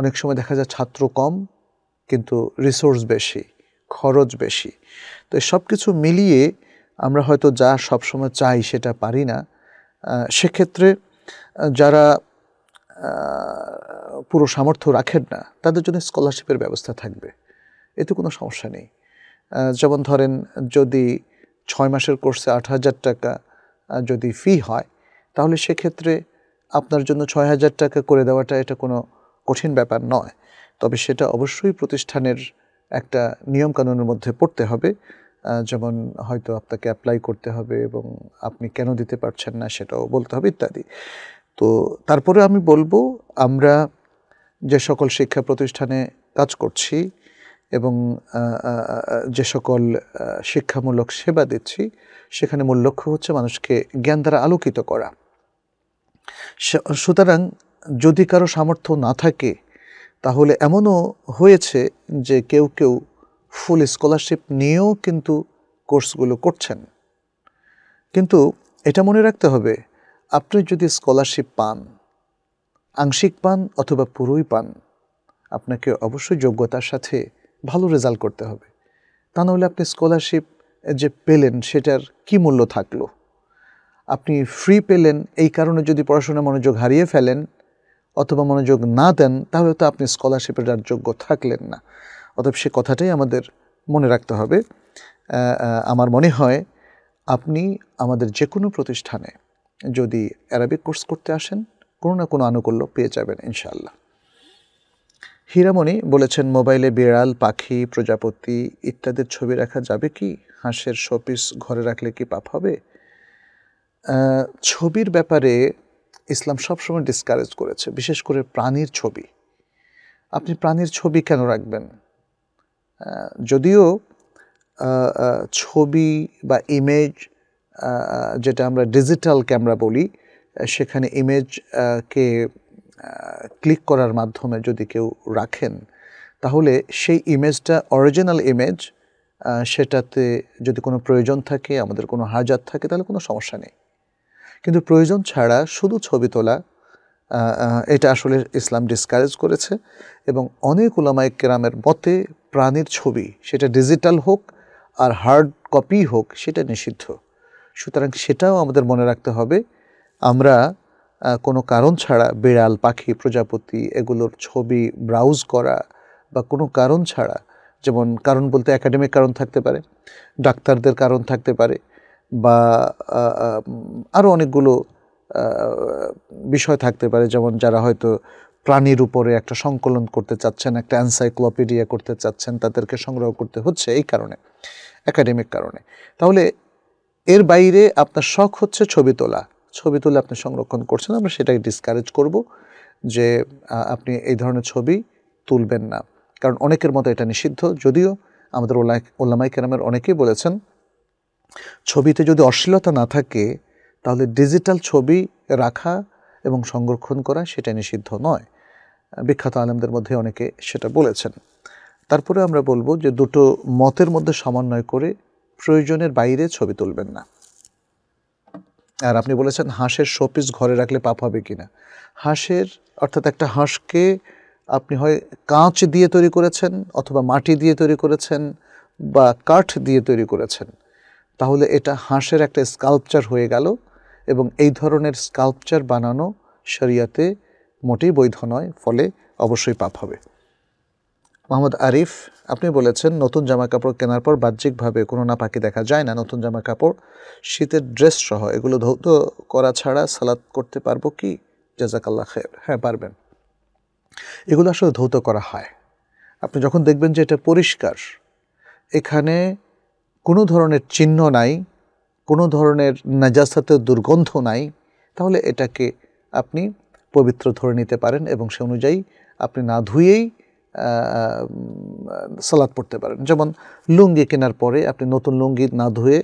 অনেক সময় দেখা যায় ছাত্র কম কিন্তু রিসোর্স বেশি খরচ বেশি তো সব কিছু মিলিয়ে আমরা হয়তো যা সবসময় চাই সেটা পারি না সেক্ষেত্রে যারা পুরো সামর্থ্য রাখেন না তাদের জন্য স্কলারশিপের ব্যবস্থা থাকবে এতে কোনো সমস্যা নেই যেমন ধরেন যদি ছয় মাসের কোর্সে আট হাজার টাকা যদি ফি হয় তাহলে সেক্ষেত্রে আপনার জন্য ছয় হাজার টাকা করে দেওয়াটা এটা কোনো কঠিন ব্যাপার নয় তবে সেটা অবশ্যই প্রতিষ্ঠানের একটা নিয়মকানুনের মধ্যে পড়তে হবে যেমন হয়তো আপনাকে অ্যাপ্লাই করতে হবে এবং আপনি কেন দিতে পারছেন না সেটাও বলতে হবে ইত্যাদি তো তারপরে আমি বলবো আমরা যে সকল শিক্ষা প্রতিষ্ঠানে কাজ করছি এবং যে সকল শিক্ষামূলক সেবা দিচ্ছি সেখানে মূল লক্ষ্য হচ্ছে মানুষকে জ্ঞান দ্বারা আলোকিত করা সুতরাং যদি কারো সামর্থ্য না থাকে তাহলে এমনও হয়েছে যে কেউ কেউ ফুল স্কলারশিপ নিয়েও কিন্তু কোর্সগুলো করছেন কিন্তু এটা মনে রাখতে হবে আপনি যদি স্কলারশিপ পান আংশিক পান অথবা পুরোই পান আপনাকে অবশ্যই যোগ্যতার সাথে ভালো রেজাল্ট করতে হবে তা নাহলে আপনি স্কলারশিপ যে পেলেন সেটার কি মূল্য থাকলো আপনি ফ্রি পেলেন এই কারণে যদি পড়াশোনা মনোযোগ হারিয়ে ফেলেন অথবা মনোযোগ না দেন তাহলে তো আপনি স্কলারশিপের আর যোগ্য থাকলেন না অথবা সে কথাটাই আমাদের মনে রাখতে হবে আমার মনে হয় আপনি আমাদের যে কোনো প্রতিষ্ঠানে যদি অ্যারাবিক কোর্স করতে আসেন কোনো না কোনো আনুকূল্য পেয়ে যাবেন ইনশাআল্লাহ হীরামণি বলেছেন মোবাইলে বিড়াল পাখি প্রজাপতি ইত্যাদির ছবি রাখা যাবে কি হাঁসের শোপিস ঘরে রাখলে কি পাপ হবে ছবির ব্যাপারে ইসলাম সবসময় ডিসকারেজ করেছে বিশেষ করে প্রাণীর ছবি আপনি প্রাণীর ছবি কেন রাখবেন যদিও ছবি বা ইমেজ যেটা আমরা ডিজিটাল ক্যামেরা বলি সেখানে ইমেজকে ক্লিক করার মাধ্যমে যদি কেউ রাখেন তাহলে সেই ইমেজটা অরিজিনাল ইমেজ সেটাতে যদি কোনো প্রয়োজন থাকে আমাদের কোনো হাজার থাকে তাহলে কোনো সমস্যা নেই কিন্তু প্রয়োজন ছাড়া শুধু ছবি তোলা এটা আসলে ইসলাম ডিসকারেজ করেছে এবং অনেক ওলামায় কেরামের মতে প্রাণীর ছবি সেটা ডিজিটাল হোক আর হার্ড কপি হোক সেটা নিষিদ্ধ সুতরাং সেটাও আমাদের মনে রাখতে হবে আমরা কোনো কারণ ছাড়া বিড়াল পাখি প্রজাপতি এগুলোর ছবি ব্রাউজ করা বা কোনো কারণ ছাড়া যেমন কারণ বলতে একাডেমিক কারণ থাকতে পারে ডাক্তারদের কারণ থাকতে পারে বা আরও অনেকগুলো বিষয় থাকতে পারে যেমন যারা হয়তো প্রাণীর উপরে একটা সংকলন করতে চাচ্ছেন একটা অ্যানসাইক্লোপিডিয়া করতে চাচ্ছেন তাদেরকে সংগ্রহ করতে হচ্ছে এই কারণে একাডেমিক কারণে তাহলে এর বাইরে আপনার শখ হচ্ছে ছবি তোলা ছবি তুলে আপনি সংরক্ষণ করছেন আমরা সেটাকে ডিসকারেজ করব যে আপনি এই ধরনের ছবি তুলবেন না কারণ অনেকের মতো এটা নিষিদ্ধ যদিও আমাদের ওলা ওলামাই কেরামের অনেকেই বলেছেন ছবিতে যদি অশ্লীলতা না থাকে তাহলে ডিজিটাল ছবি রাখা এবং সংরক্ষণ করা সেটা নিষিদ্ধ নয় বিখ্যাত আলেমদের মধ্যে অনেকে সেটা বলেছেন তারপরে আমরা বলবো যে দুটো মতের মধ্যে সমন্বয় করে প্রয়োজনের বাইরে ছবি তুলবেন না আর আপনি বলেছেন হাঁসের শোপিস ঘরে রাখলে পাপ হবে কি না হাঁসের অর্থাৎ একটা হাঁসকে আপনি হয় কাঁচ দিয়ে তৈরি করেছেন অথবা মাটি দিয়ে তৈরি করেছেন বা কাঠ দিয়ে তৈরি করেছেন তাহলে এটা হাঁসের একটা স্কাল্পচার হয়ে গেল এবং এই ধরনের স্কাল্পচার বানানো শরিয়াতে মোটেই বৈধ নয় ফলে অবশ্যই পাপ হবে মোহাম্মদ আরিফ আপনি বলেছেন নতুন জামা কাপড় কেনার পর বাহ্যিকভাবে কোনো না পাখি দেখা যায় না নতুন জামা কাপড় শীতের ড্রেস সহ এগুলো ধৌত করা ছাড়া সালাদ করতে পারবো কি জাজাকাল্লা খের হ্যাঁ পারবেন এগুলো আসলে ধৌত করা হয় আপনি যখন দেখবেন যে এটা পরিষ্কার এখানে কোনো ধরনের চিহ্ন নাই কোনো ধরনের নাজাসাতের দুর্গন্ধ নাই তাহলে এটাকে আপনি পবিত্র ধরে নিতে পারেন এবং সে অনুযায়ী আপনি না ধুয়েই সালাদ পড়তে পারেন যেমন লুঙ্গি কেনার পরে আপনি নতুন লুঙ্গি না ধুয়ে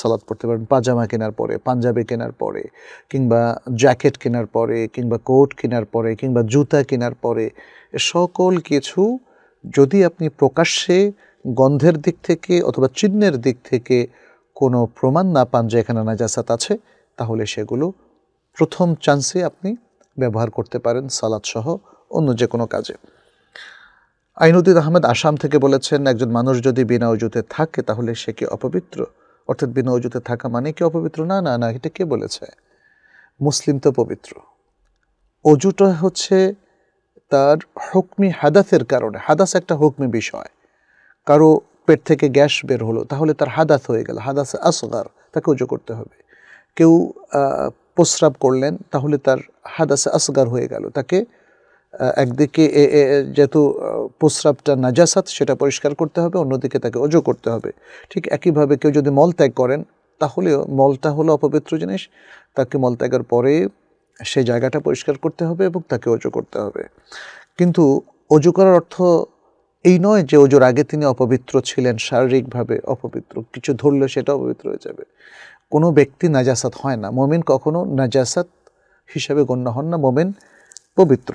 সালাদ পড়তে পারেন পাজামা কেনার পরে পাঞ্জাবি কেনার পরে কিংবা জ্যাকেট কেনার পরে কিংবা কোট কেনার পরে কিংবা জুতা কেনার পরে সকল কিছু যদি আপনি প্রকাশ্যে গন্ধের দিক থেকে অথবা চিহ্নের দিক থেকে কোনো প্রমাণ না পান যে এখানে নাজাসাত আছে তাহলে সেগুলো প্রথম চান্সে আপনি ব্যবহার করতে পারেন সালাদসহ অন্য যে কোনো কাজে আইনুদ্দিন আহমেদ আসাম থেকে বলেছেন একজন মানুষ যদি বিনা অজুতে থাকে তাহলে সে কি অপবিত্র অর্থাৎ বিনা অজুতে থাকা মানে কি অপবিত্র না না না এটা কে বলেছে মুসলিম তো পবিত্র অজুটা হচ্ছে তার হুকমি হাদাসের কারণে হাদাস একটা হুকমি বিষয় কারো পেট থেকে গ্যাস বের হলো তাহলে তার হাদাস হয়ে গেল হাদাস আসগার তাকে অজু করতে হবে কেউ প্রস্রাব করলেন তাহলে তার হাদাস আসগার হয়ে গেল তাকে একদিকে এ যেহেতু প্রস্রাবটা নাজাসাত সেটা পরিষ্কার করতে হবে অন্যদিকে তাকে অজু করতে হবে ঠিক একইভাবে কেউ যদি মল ত্যাগ করেন তাহলেও মলটা হলো অপবিত্র জিনিস তাকে মল ত্যাগের পরে সে জায়গাটা পরিষ্কার করতে হবে এবং তাকে অজু করতে হবে কিন্তু অজু করার অর্থ এই নয় যে অজুর আগে তিনি অপবিত্র ছিলেন শারীরিকভাবে অপবিত্র কিছু ধরলে সেটা অপবিত্র হয়ে যাবে কোনো ব্যক্তি নাজাসাত হয় না মোমেন কখনো নাজাসাত হিসাবে গণ্য হন না মোমেন পবিত্র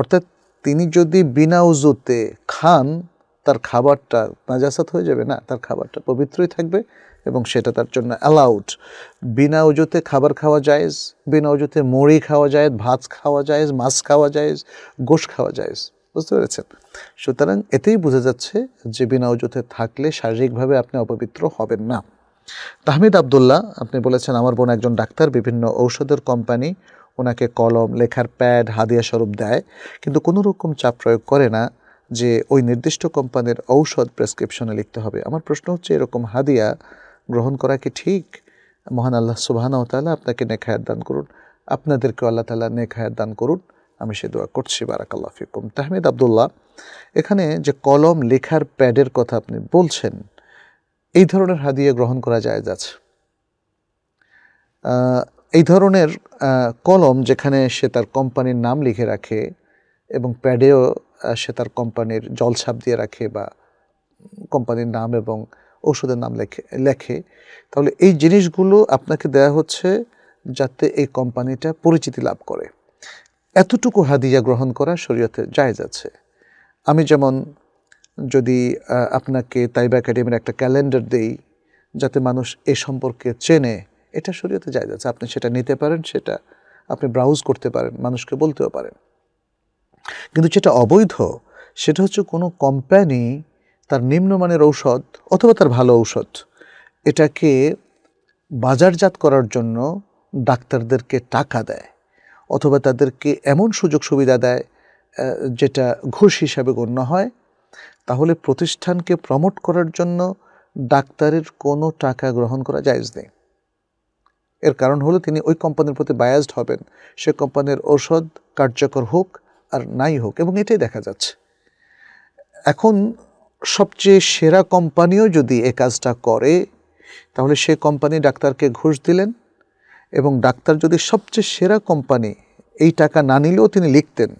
অর্থাৎ তিনি যদি বিনা উজুতে খান তার খাবারটা নাজাসাত হয়ে যাবে না তার খাবারটা পবিত্রই থাকবে এবং সেটা তার জন্য অ্যালাউড বিনা উজুতে খাবার খাওয়া যায়জ বিনা উজুতে মুড়ি খাওয়া যায় ভাত খাওয়া যায় মাছ খাওয়া জায়েজ গোশ খাওয়া জায়েজ বুঝতে পেরেছেন সুতরাং এতেই বোঝা যাচ্ছে যে বিনা উজুতে থাকলে শারীরিকভাবে আপনি অপবিত্র হবেন না তাহমিদ আবদুল্লাহ আপনি বলেছেন আমার বোন একজন ডাক্তার বিভিন্ন ঔষধের কোম্পানি ওনাকে কলম লেখার প্যাড হাদিয়া স্বরূপ দেয় কিন্তু কোনো রকম চাপ প্রয়োগ করে না যে ওই নির্দিষ্ট কোম্পানির ঔষধ প্রেসক্রিপশনে লিখতে হবে আমার প্রশ্ন হচ্ছে এরকম হাদিয়া গ্রহণ করা কি ঠিক মহান আল্লাহ সুবাহানাও তালা আপনাকে নেখায়াত দান করুন আপনাদেরকে আল্লাহ তালা নেখায়াত দান করুন আমি সে দোয়া করছি বারাকাল্লা ফিকুম তাহমিদ আবদুল্লাহ এখানে যে কলম লেখার প্যাডের কথা আপনি বলছেন এই ধরনের হাদিয়া গ্রহণ করা যায় যাচ্ছে এই ধরনের কলম যেখানে সে তার কোম্পানির নাম লিখে রাখে এবং প্যাডেও সে তার কোম্পানির জলছাপ দিয়ে রাখে বা কোম্পানির নাম এবং ওষুধের নাম লেখে লেখে তাহলে এই জিনিসগুলো আপনাকে দেয়া হচ্ছে যাতে এই কোম্পানিটা পরিচিতি লাভ করে এতটুকু হাদিয়া গ্রহণ করা শরীয়তে জায়জ আছে আমি যেমন যদি আপনাকে তাইবা একাডেমির একটা ক্যালেন্ডার দেই যাতে মানুষ এ সম্পর্কে চেনে এটা শরীয়তে যায় যাচ্ছে আপনি সেটা নিতে পারেন সেটা আপনি ব্রাউজ করতে পারেন মানুষকে বলতেও পারেন কিন্তু যেটা অবৈধ সেটা হচ্ছে কোনো কোম্পানি তার নিম্নমানের ঔষধ অথবা তার ভালো ঔষধ এটাকে বাজারজাত করার জন্য ডাক্তারদেরকে টাকা দেয় অথবা তাদেরকে এমন সুযোগ সুবিধা দেয় যেটা ঘুষ হিসাবে গণ্য হয় তাহলে প্রতিষ্ঠানকে প্রমোট করার জন্য ডাক্তারের কোনো টাকা গ্রহণ করা যায় নেই এর কারণ হলো তিনি ওই কোম্পানির প্রতি বায়াসড হবেন সে কোম্পানির ঔষধ কার্যকর হোক আর নাই হোক এবং এটাই দেখা যাচ্ছে এখন সবচেয়ে সেরা কোম্পানিও যদি এ কাজটা করে তাহলে সে কোম্পানি ডাক্তারকে ঘুষ দিলেন এবং ডাক্তার যদি সবচেয়ে সেরা কোম্পানি এই টাকা না নিলেও তিনি লিখতেন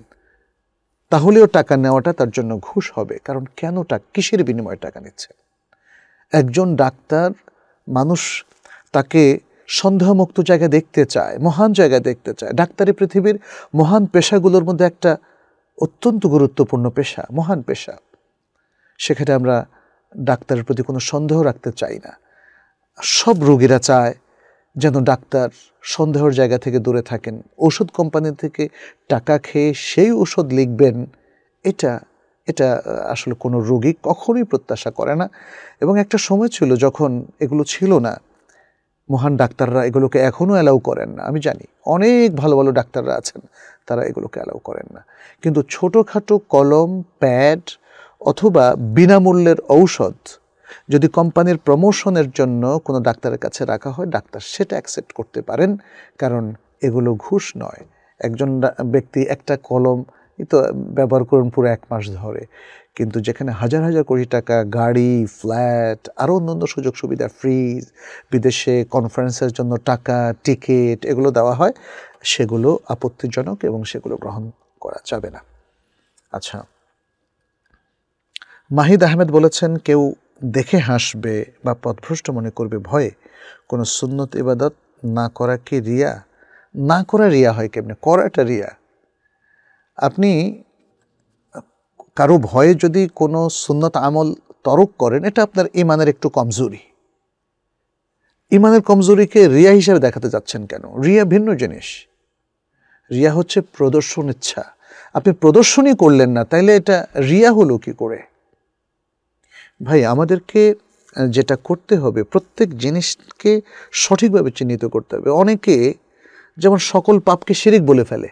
তাহলেও টাকা নেওয়াটা তার জন্য ঘুষ হবে কারণ কেন টাকা কিসের বিনিময়ে টাকা নিচ্ছে একজন ডাক্তার মানুষ তাকে সন্দেহমুক্ত জায়গা দেখতে চায় মহান জায়গা দেখতে চায় ডাক্তারি পৃথিবীর মহান পেশাগুলোর মধ্যে একটা অত্যন্ত গুরুত্বপূর্ণ পেশা মহান পেশা সেখানে আমরা ডাক্তারের প্রতি কোনো সন্দেহ রাখতে চাই না সব রোগীরা চায় যেন ডাক্তার সন্দেহর জায়গা থেকে দূরে থাকেন ওষুধ কোম্পানি থেকে টাকা খেয়ে সেই ওষুধ লিখবেন এটা এটা আসলে কোনো রোগী কখনোই প্রত্যাশা করে না এবং একটা সময় ছিল যখন এগুলো ছিল না মহান ডাক্তাররা এগুলোকে এখনও অ্যালাউ করেন না আমি জানি অনেক ভালো ভালো ডাক্তাররা আছেন তারা এগুলোকে অ্যালাউ করেন না কিন্তু ছোটোখাটো কলম প্যাড অথবা বিনামূল্যের ঔষধ যদি কোম্পানির প্রমোশনের জন্য কোনো ডাক্তারের কাছে রাখা হয় ডাক্তার সেটা অ্যাকসেপ্ট করতে পারেন কারণ এগুলো ঘুষ নয় একজন ব্যক্তি একটা কলম তো ব্যবহার করুন পুরো এক মাস ধরে কিন্তু যেখানে হাজার হাজার কোটি টাকা গাড়ি ফ্ল্যাট আরও অন্য অন্য সুযোগ সুবিধা ফ্রিজ বিদেশে কনফারেন্সের জন্য টাকা টিকিট এগুলো দেওয়া হয় সেগুলো আপত্তিজনক এবং সেগুলো গ্রহণ করা যাবে না আচ্ছা মাহিদ আহমেদ বলেছেন কেউ দেখে হাসবে বা পথভ্রষ্ট মনে করবে ভয়ে কোনো সুন্নত ইবাদত না করা কি রিয়া না করা রিয়া হয় কেমনি করাটা রিয়া আপনি কারো ভয়ে যদি কোনো সুন্নত আমল তরক করেন এটা আপনার ইমানের একটু কমজোরি ইমানের কমজোরিকে রিয়া হিসাবে দেখাতে যাচ্ছেন কেন রিয়া ভিন্ন জিনিস রিয়া হচ্ছে প্রদর্শন ইচ্ছা আপনি প্রদর্শনই করলেন না তাইলে এটা রিয়া হলো কি করে ভাই আমাদেরকে যেটা করতে হবে প্রত্যেক জিনিসকে সঠিকভাবে চিহ্নিত করতে হবে অনেকে যেমন সকল পাপকে শিরিক বলে ফেলে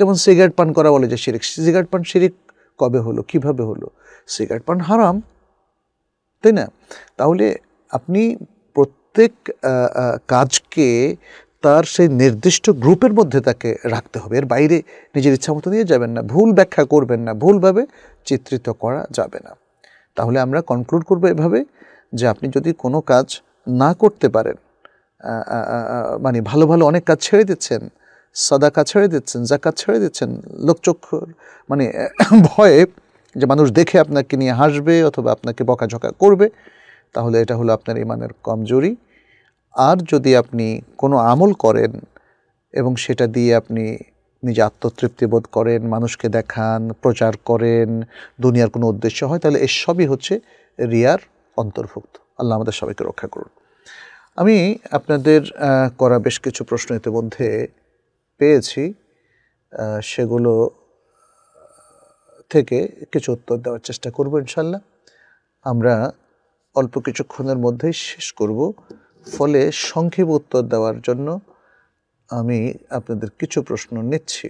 যেমন সিগারেট পান করা বলে যে শিরিক সিগারেট পান শিরিক কবে হলো কিভাবে হলো সিগারেট পান হারাম তাই না তাহলে আপনি প্রত্যেক কাজকে তার সেই নির্দিষ্ট গ্রুপের মধ্যে তাকে রাখতে হবে এর বাইরে নিজের ইচ্ছা মতো নিয়ে যাবেন না ভুল ব্যাখ্যা করবেন না ভুলভাবে চিত্রিত করা যাবে না তাহলে আমরা কনক্লুড করবো এভাবে যে আপনি যদি কোনো কাজ না করতে পারেন মানে ভালো ভালো অনেক কাজ ছেড়ে দিচ্ছেন সাদাকা ছেড়ে দিচ্ছেন জাকাত ছেড়ে দিচ্ছেন লোকচক্ষুর মানে ভয়ে যে মানুষ দেখে আপনাকে নিয়ে হাসবে অথবা আপনাকে বকাঝকা করবে তাহলে এটা হলো আপনার ইমানের কমজোরি আর যদি আপনি কোনো আমল করেন এবং সেটা দিয়ে আপনি নিজে আত্মতৃপ্তি বোধ করেন মানুষকে দেখান প্রচার করেন দুনিয়ার কোনো উদ্দেশ্য হয় তাহলে এসবই হচ্ছে রিয়ার অন্তর্ভুক্ত আল্লাহ আমাদের সবাইকে রক্ষা করুন আমি আপনাদের করা বেশ কিছু প্রশ্ন ইতিমধ্যে পেয়েছি সেগুলো থেকে কিছু উত্তর দেওয়ার চেষ্টা করব ইনশাল্লাহ আমরা অল্প কিছুক্ষণের মধ্যেই শেষ করব ফলে সংক্ষেপ উত্তর দেওয়ার জন্য আমি আপনাদের কিছু প্রশ্ন নিচ্ছি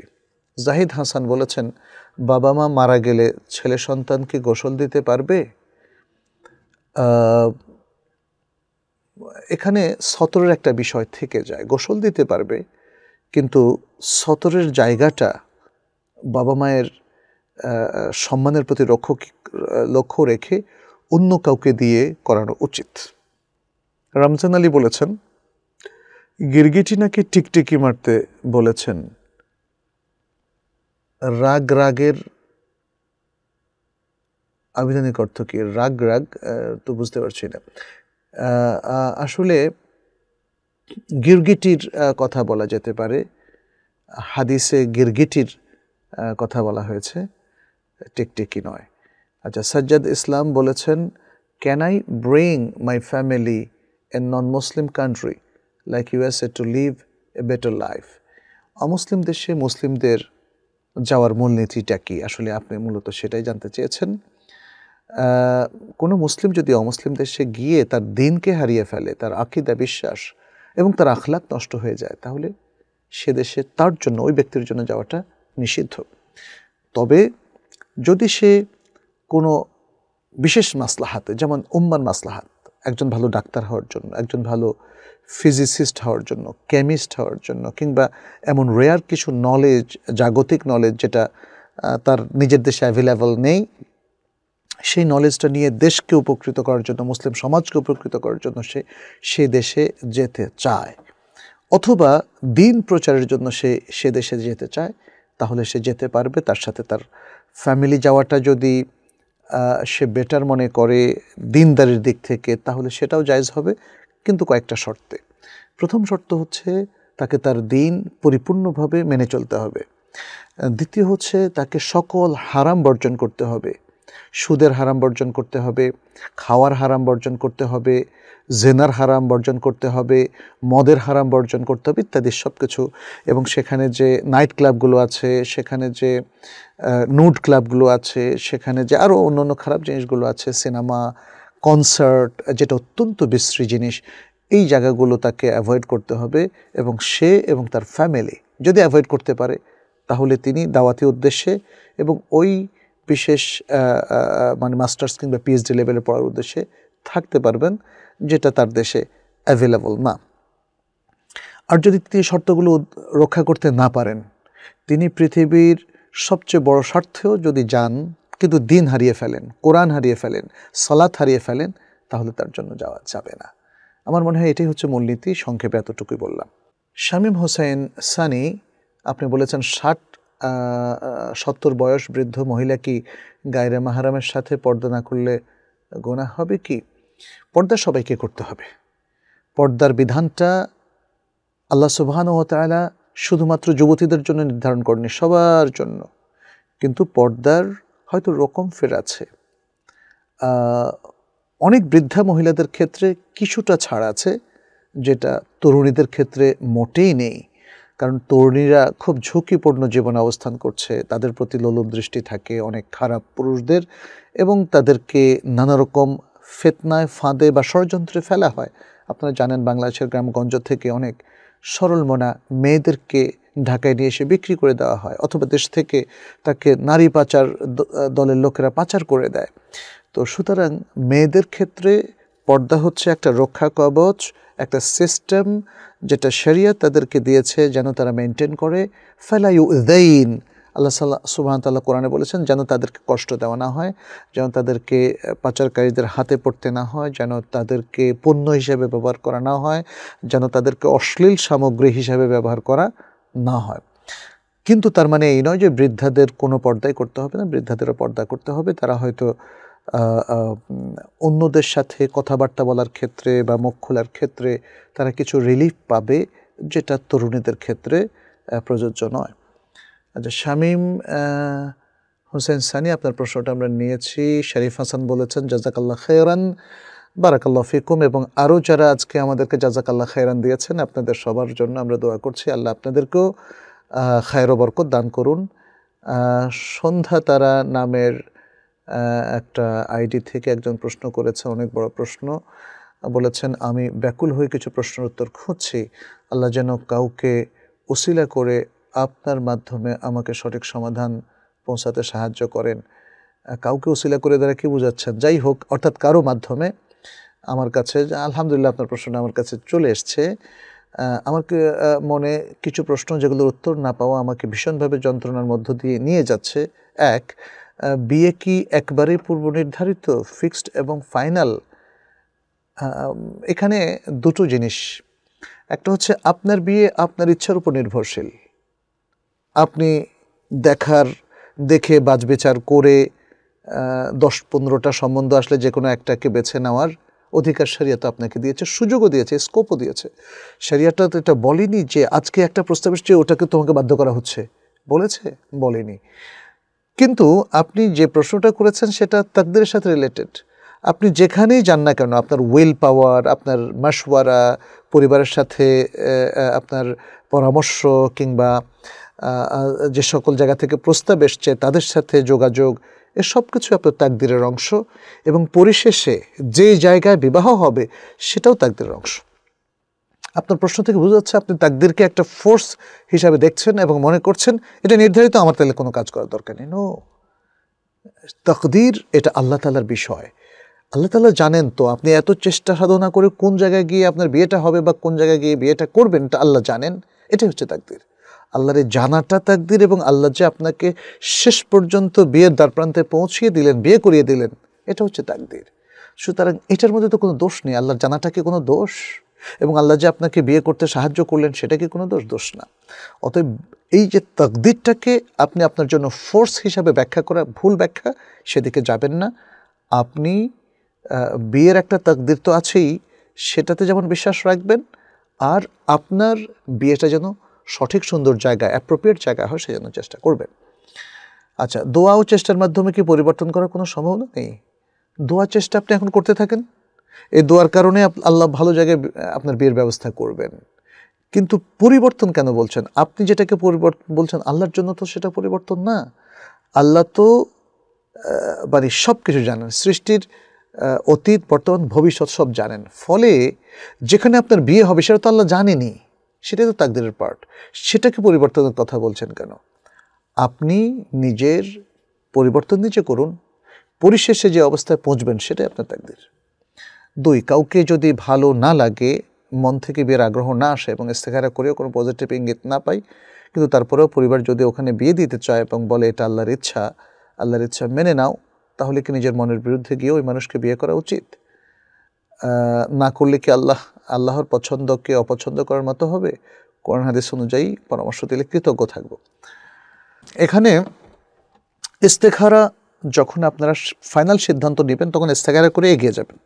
জাহিদ হাসান বলেছেন বাবা মা মারা গেলে ছেলে সন্তান কি গোসল দিতে পারবে এখানে সতরের একটা বিষয় থেকে যায় গোসল দিতে পারবে কিন্তু সতরের জায়গাটা বাবা মায়ের সম্মানের প্রতি লক্ষ্য লক্ষ্য রেখে অন্য কাউকে দিয়ে করানো উচিত রমজান আলী বলেছেন গিরগিটি নাকি টিকটিকি মারতে বলেছেন রাগ রাগের আবিধানিক অর্থ কি রাগ রাগ তো বুঝতে পারছি না আসলে গিরগিটির কথা বলা যেতে পারে হাদিসে গিরগিটির কথা বলা হয়েছে টিকটিকি নয় আচ্ছা সাজ্জাদ ইসলাম বলেছেন can I bring my family a non Muslim country like USA to live a better life অমুসলিম দেশে মুসলিমদের যাওয়ার মূলনীতিটা কি আসলে আপনি মূলত সেটাই জানতে চেয়েছেন কোনো মুসলিম যদি অমুসলিম দেশে গিয়ে তার দিনকে হারিয়ে ফেলে তার আকিদা বিশ্বাস এবং তার আখলাক নষ্ট হয়ে যায় তাহলে সে দেশে তার জন্য ওই ব্যক্তির জন্য যাওয়াটা নিষিদ্ধ তবে যদি সে কোনো বিশেষ মাসলা হাতে যেমন উম্মান হাত একজন ভালো ডাক্তার হওয়ার জন্য একজন ভালো ফিজিসিস্ট হওয়ার জন্য কেমিস্ট হওয়ার জন্য কিংবা এমন রেয়ার কিছু নলেজ জাগতিক নলেজ যেটা তার নিজের দেশে অ্যাভেলেবল নেই সেই নলেজটা নিয়ে দেশকে উপকৃত করার জন্য মুসলিম সমাজকে উপকৃত করার জন্য সে সে দেশে যেতে চায় অথবা দিন প্রচারের জন্য সে সে দেশে যেতে চায় তাহলে সে যেতে পারবে তার সাথে তার ফ্যামিলি যাওয়াটা যদি সে বেটার মনে করে দিনদারির দিক থেকে তাহলে সেটাও জায়জ হবে কিন্তু কয়েকটা শর্তে প্রথম শর্ত হচ্ছে তাকে তার দিন পরিপূর্ণভাবে মেনে চলতে হবে দ্বিতীয় হচ্ছে তাকে সকল হারাম বর্জন করতে হবে সুদের হারাম বর্জন করতে হবে খাওয়ার হারাম বর্জন করতে হবে জেনার হারাম বর্জন করতে হবে মদের হারাম বর্জন করতে হবে ইত্যাদি সব কিছু এবং সেখানে যে নাইট ক্লাবগুলো আছে সেখানে যে নুড ক্লাবগুলো আছে সেখানে যে আরও অন্য অন্য খারাপ জিনিসগুলো আছে সিনেমা কনসার্ট যেটা অত্যন্ত বিশ্রী জিনিস এই জায়গাগুলো তাকে অ্যাভয়েড করতে হবে এবং সে এবং তার ফ্যামিলি যদি অ্যাভয়েড করতে পারে তাহলে তিনি দাওয়াতি উদ্দেশ্যে এবং ওই বিশেষ মানে মাস্টার্স কিংবা পিএইচডি লেভেলে পড়ার উদ্দেশ্যে থাকতে পারবেন যেটা তার দেশে অ্যাভেলেবল না আর যদি তিনি শর্তগুলো রক্ষা করতে না পারেন তিনি পৃথিবীর সবচেয়ে বড় স্বার্থেও যদি যান কিন্তু দিন হারিয়ে ফেলেন কোরআন হারিয়ে ফেলেন সালাত হারিয়ে ফেলেন তাহলে তার জন্য যাওয়া যাবে না আমার মনে হয় এটাই হচ্ছে মূলনীতি সংক্ষেপে এতটুকুই বললাম শামীম হোসেন সানি আপনি বলেছেন ষাট সত্তর বয়স বৃদ্ধ মহিলা কি গায়রে মাহারামের সাথে পর্দা না করলে গোনা হবে কি পর্দা সবাইকে করতে হবে পর্দার বিধানটা আল্লাহ সুবাহান ও তালা শুধুমাত্র যুবতীদের জন্য নির্ধারণ করেনি সবার জন্য কিন্তু পর্দার হয়তো রকম ফের আছে অনেক বৃদ্ধা মহিলাদের ক্ষেত্রে কিছুটা ছাড় আছে যেটা তরুণীদের ক্ষেত্রে মোটেই নেই কারণ তরুণীরা খুব ঝুঁকিপূর্ণ জীবন অবস্থান করছে তাদের প্রতি লোলুপ দৃষ্টি থাকে অনেক খারাপ পুরুষদের এবং তাদেরকে নানা রকম ফেতনায় ফাঁদে বা ষড়যন্ত্রে ফেলা হয় আপনারা জানেন বাংলাদেশের গ্রামগঞ্জ থেকে অনেক সরল মনা মেয়েদেরকে ঢাকায় নিয়ে এসে বিক্রি করে দেওয়া হয় অথবা দেশ থেকে তাকে নারী পাচার দলের লোকেরা পাচার করে দেয় তো সুতরাং মেয়েদের ক্ষেত্রে পর্দা হচ্ছে একটা রক্ষা কবচ একটা সিস্টেম যেটা শরিয়া তাদেরকে দিয়েছে যেন তারা মেনটেন করে ফেলায়ু দেইন আল্লাহ সাল্লাহ সুবাহ তাল্লাহ কোরআনে বলেছেন যেন তাদেরকে কষ্ট দেওয়া না হয় যেন তাদেরকে পাচারকারীদের হাতে পড়তে না হয় যেন তাদেরকে পণ্য হিসাবে ব্যবহার করা না হয় যেন তাদেরকে অশ্লীল সামগ্রী হিসাবে ব্যবহার করা না হয় কিন্তু তার মানে এই নয় যে বৃদ্ধাদের কোনো পর্দাই করতে হবে না বৃদ্ধাদেরও পর্দা করতে হবে তারা হয়তো অন্যদের সাথে কথাবার্তা বলার ক্ষেত্রে বা মুখ খোলার ক্ষেত্রে তারা কিছু রিলিফ পাবে যেটা তরুণীদের ক্ষেত্রে প্রযোজ্য নয় আচ্ছা শামীম হোসেন সানি আপনার প্রশ্নটা আমরা নিয়েছি শরীফ হাসান বলেছেন জাজাকাল্লাহ খেরান বারাকাল্লা ফিকুম এবং আরও যারা আজকে আমাদেরকে জাজাকাল্লাহ খেরান দিয়েছেন আপনাদের সবার জন্য আমরা দোয়া করছি আল্লাহ আপনাদেরকেও খায়রবরকত দান করুন সন্ধ্যা তারা নামের একটা আইডি থেকে একজন প্রশ্ন করেছে অনেক বড় প্রশ্ন বলেছেন আমি ব্যাকুল হয়ে কিছু প্রশ্নের উত্তর খুঁজছি আল্লাহ যেন কাউকে উসিলা করে আপনার মাধ্যমে আমাকে সঠিক সমাধান পৌঁছাতে সাহায্য করেন কাউকে উসিলা করে দ্বারা কি বোঝাচ্ছেন যাই হোক অর্থাৎ কারো মাধ্যমে আমার কাছে আলহামদুলিল্লাহ আপনার প্রশ্নটা আমার কাছে চলে এসছে আমাকে মনে কিছু প্রশ্ন যেগুলোর উত্তর না পাওয়া আমাকে ভীষণভাবে যন্ত্রণার মধ্য দিয়ে নিয়ে যাচ্ছে এক বিয়ে কি একবারেই পূর্ব নির্ধারিত ফিক্সড এবং ফাইনাল এখানে দুটো জিনিস একটা হচ্ছে আপনার বিয়ে আপনার ইচ্ছার উপর নির্ভরশীল আপনি দেখার দেখে বাজ করে দশ পনেরোটা সম্বন্ধ আসলে যে কোনো একটাকে বেছে নেওয়ার অধিকার সারিয়া তো আপনাকে দিয়েছে সুযোগও দিয়েছে স্কোপও দিয়েছে সারিয়াটা তো এটা বলেনি যে আজকে একটা প্রস্তাব এসছে ওটাকে তোমাকে বাধ্য করা হচ্ছে বলেছে বলেনি কিন্তু আপনি যে প্রশ্নটা করেছেন সেটা তাকদিরের সাথে রিলেটেড আপনি যেখানেই যান না কেন আপনার উইল পাওয়ার আপনার মাসওয়ারা পরিবারের সাথে আপনার পরামর্শ কিংবা যে সকল জায়গা থেকে প্রস্তাব এসছে তাদের সাথে যোগাযোগ এ সব কিছু আপনার তাকদিরের অংশ এবং পরিশেষে যে জায়গায় বিবাহ হবে সেটাও তাকদিরের অংশ আপনার প্রশ্ন থেকে বোঝা যাচ্ছে আপনি তাকদিরকে একটা ফোর্স হিসাবে দেখছেন এবং মনে করছেন এটা নির্ধারিত আমার তাহলে কোনো কাজ করার দরকার নেই নো তকদির এটা আল্লাহ তালার বিষয় আল্লাহ তালা জানেন তো আপনি এত চেষ্টা সাধনা করে কোন জায়গায় গিয়ে আপনার বিয়েটা হবে বা কোন জায়গায় গিয়ে বিয়েটা করবেন এটা আল্লাহ জানেন এটাই হচ্ছে তাকদির আল্লাহর এই জানাটা তাকদির এবং আল্লাহ যে আপনাকে শেষ পর্যন্ত বিয়ের দ্বারপ্রান্তে পৌঁছিয়ে দিলেন বিয়ে করিয়ে দিলেন এটা হচ্ছে তাকদির সুতরাং এটার মধ্যে তো কোনো দোষ নেই আল্লাহর জানাটা কি কোনো দোষ এবং আল্লাহ যে আপনাকে বিয়ে করতে সাহায্য করলেন সেটা কি কোনো দোষ দোষ না অতএব এই যে তকদিরটাকে আপনি আপনার জন্য ফোর্স হিসাবে ব্যাখ্যা করা ভুল ব্যাখ্যা সেদিকে যাবেন না আপনি বিয়ের একটা তকদির তো আছেই সেটাতে যেমন বিশ্বাস রাখবেন আর আপনার বিয়েটা যেন সঠিক সুন্দর জায়গা অ্যাপ্রোপ্রিয়েট জায়গা হয় সেজন্য চেষ্টা করবেন আচ্ছা দোয়া ও চেষ্টার মাধ্যমে কি পরিবর্তন করার কোনো সম্ভাবনা নেই দোয়া চেষ্টা আপনি এখন করতে থাকেন এই দোয়ার কারণে আল্লাহ ভালো জায়গায় আপনার বিয়ের ব্যবস্থা করবেন কিন্তু পরিবর্তন কেন বলছেন আপনি যেটাকে পরিবর্তন বলছেন আল্লাহর জন্য তো সেটা পরিবর্তন না আল্লাহ তো মানে সব কিছু জানেন সৃষ্টির অতীত বর্তমান ভবিষ্যৎ সব জানেন ফলে যেখানে আপনার বিয়ে হবে সেটা তো আল্লাহ জানেনি সেটাই তো তাকদিরের পার্ট সেটাকে পরিবর্তনের কথা বলছেন কেন আপনি নিজের পরিবর্তন নিজে করুন পরিশেষে যে অবস্থায় পৌঁছবেন সেটাই আপনার তাকদির দুই কাউকে যদি ভালো না লাগে মন থেকে বিয়ের আগ্রহ না আসে এবং ইস্তেখারা করেও কোনো পজিটিভ ইঙ্গিত না পাই কিন্তু তারপরেও পরিবার যদি ওখানে বিয়ে দিতে চায় এবং বলে এটা আল্লাহর ইচ্ছা আল্লাহর ইচ্ছা মেনে নাও তাহলে কি নিজের মনের বিরুদ্ধে গিয়ে ওই মানুষকে বিয়ে করা উচিত না করলে কি আল্লাহ আল্লাহর পছন্দকে অপছন্দ করার মতো হবে কোরআন হাদিস অনুযায়ী পরামর্শ দিলে কৃতজ্ঞ থাকব এখানে ইস্তেখারা যখন আপনারা ফাইনাল সিদ্ধান্ত নেবেন তখন ইস্তেখারা করে এগিয়ে যাবেন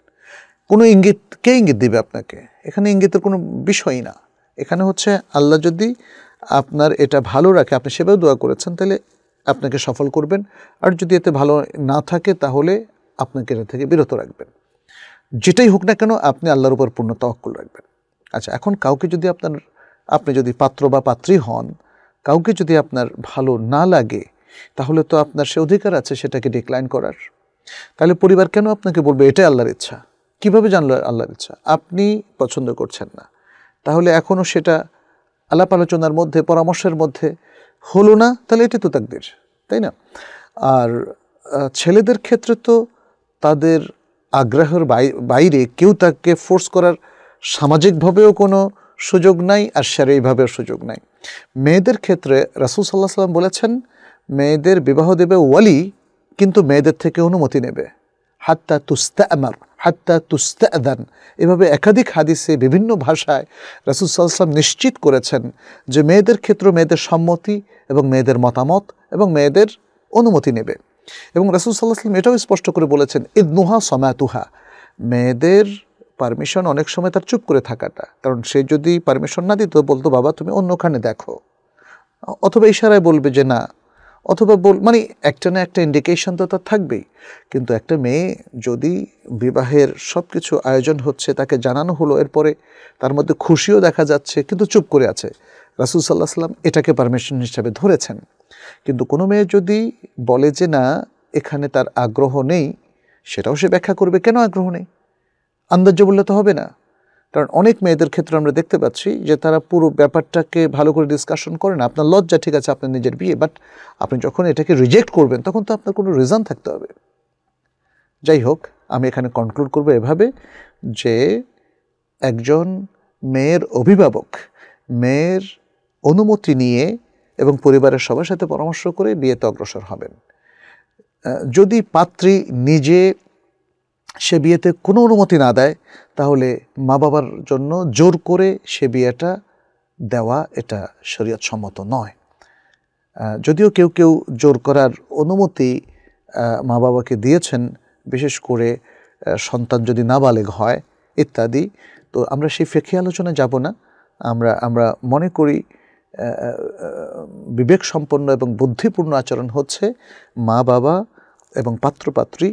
কোনো ইঙ্গিত কে ইঙ্গিত দেবে আপনাকে এখানে ইঙ্গিতের কোনো বিষয়ই না এখানে হচ্ছে আল্লাহ যদি আপনার এটা ভালো রাখে আপনি সেভাবে দোয়া করেছেন তাহলে আপনাকে সফল করবেন আর যদি এতে ভালো না থাকে তাহলে আপনাকে এটা থেকে বিরত রাখবেন যেটাই হোক না কেন আপনি আল্লাহর উপর পূর্ণ তহকুল রাখবেন আচ্ছা এখন কাউকে যদি আপনার আপনি যদি পাত্র বা পাত্রী হন কাউকে যদি আপনার ভালো না লাগে তাহলে তো আপনার সে অধিকার আছে সেটাকে ডিক্লাইন করার তাহলে পরিবার কেন আপনাকে বলবে এটাই আল্লাহর ইচ্ছা কিভাবে জানলো আল্লাহর ইচ্ছা আপনি পছন্দ করছেন না তাহলে এখনও সেটা আলাপ আলোচনার মধ্যে পরামর্শের মধ্যে হলো না তাহলে এটি তো তাকদের তাই না আর ছেলেদের ক্ষেত্রে তো তাদের আগ্রহের বাইরে কেউ তাকে ফোর্স করার সামাজিকভাবেও কোনো সুযোগ নাই আর শারীরিকভাবেও সুযোগ নাই মেয়েদের ক্ষেত্রে রাসুল সাল্লাহ সাল্লাম বলেছেন মেয়েদের বিবাহ দেবে ওয়ালি কিন্তু মেয়েদের থেকে অনুমতি নেবে হাত্তা তুস্তা আমার হাত্তা তুস্তাদান এভাবে একাধিক হাদিসে বিভিন্ন ভাষায় রাসুল সাল্লাম নিশ্চিত করেছেন যে মেয়েদের ক্ষেত্র মেয়েদের সম্মতি এবং মেয়েদের মতামত এবং মেয়েদের অনুমতি নেবে এবং রাসুল সাল্লাহ সাল্লাম এটাও স্পষ্ট করে বলেছেন ইদনুহা সমাতুহা মেয়েদের পারমিশন অনেক সময় তার চুপ করে থাকাটা কারণ সে যদি পারমিশন না দিত বলতো বাবা তুমি অন্যখানে দেখো অথবা ইশারায় বলবে যে না অথবা বল মানে একটা না একটা ইন্ডিকেশন তো তার থাকবেই কিন্তু একটা মেয়ে যদি বিবাহের সব কিছু আয়োজন হচ্ছে তাকে জানানো হলো এরপরে তার মধ্যে খুশিও দেখা যাচ্ছে কিন্তু চুপ করে আছে রাসুল সাল্লাহ সাল্লাম এটাকে পারমিশন হিসাবে ধরেছেন কিন্তু কোনো মেয়ে যদি বলে যে না এখানে তার আগ্রহ নেই সেটাও সে ব্যাখ্যা করবে কেন আগ্রহ নেই আন্দাজ্য বললে তো হবে না কারণ অনেক মেয়েদের ক্ষেত্রে আমরা দেখতে পাচ্ছি যে তারা পুরো ব্যাপারটাকে ভালো করে ডিসকাশন করেন আপনার লজ্জা ঠিক আছে আপনার নিজের বিয়ে বাট আপনি যখন এটাকে রিজেক্ট করবেন তখন তো আপনার কোনো রিজন থাকতে হবে যাই হোক আমি এখানে কনক্লুড করবো এভাবে যে একজন মেয়ের অভিভাবক মেয়ের অনুমতি নিয়ে এবং পরিবারের সবার সাথে পরামর্শ করে বিয়েতে অগ্রসর হবেন যদি পাত্রী নিজে সে বিয়েতে কোনো অনুমতি না দেয় তাহলে মা বাবার জন্য জোর করে সে বিয়েটা দেওয়া এটা শরীয়ত সম্মত নয় যদিও কেউ কেউ জোর করার অনুমতি মা বাবাকে দিয়েছেন বিশেষ করে সন্তান যদি নাবালেগ হয় ইত্যাদি তো আমরা সেই ফেঁকি আলোচনা যাব না আমরা আমরা মনে করি বিবেকসম্পন্ন এবং বুদ্ধিপূর্ণ আচরণ হচ্ছে মা বাবা এবং পাত্রপাত্রী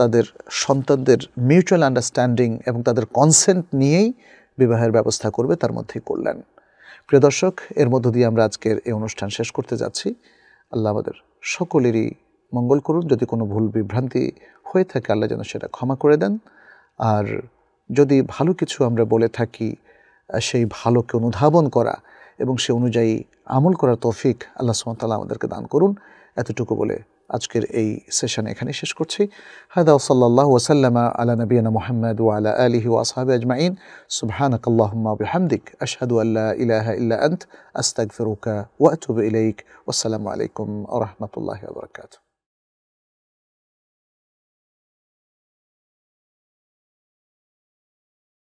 তাদের সন্তানদের মিউচুয়াল আন্ডারস্ট্যান্ডিং এবং তাদের কনসেন্ট নিয়েই বিবাহের ব্যবস্থা করবে তার মধ্যেই করলেন প্রিয় দর্শক এর মধ্য দিয়ে আমরা আজকের এই অনুষ্ঠান শেষ করতে যাচ্ছি আল্লাহ আমাদের সকলেরই মঙ্গল করুন যদি কোনো ভুল বিভ্রান্তি হয়ে থাকে আল্লাহ যেন সেটা ক্ষমা করে দেন আর যদি ভালো কিছু আমরা বলে থাকি সেই ভালোকে অনুধাবন করা এবং সে অনুযায়ী আমল করার তৌফিক আল্লাহ সুমতাল্লাহ আমাদেরকে দান করুন এতটুকু বলে আজকের এই সেশন এখানে শেষ করছি হাদা সাল্লাল্লাহু ওসাল্লামা আলা মুহাম্মদ ওয়া আলা আলিহি ওয়া ওয়াসাহাব আজমাইন সুবহানাক আল্লাহুম্মা বিহামদিক আশহাদু আল্লা ইলাহা ইল্লা আন্ত আস্তাগফিরুকা ওয়া আতুবু ইলাইক ওয়া আসসালামু আলাইকুম ওয়া রাহমাতুল্লাহি ওয়া বারাকাতুহু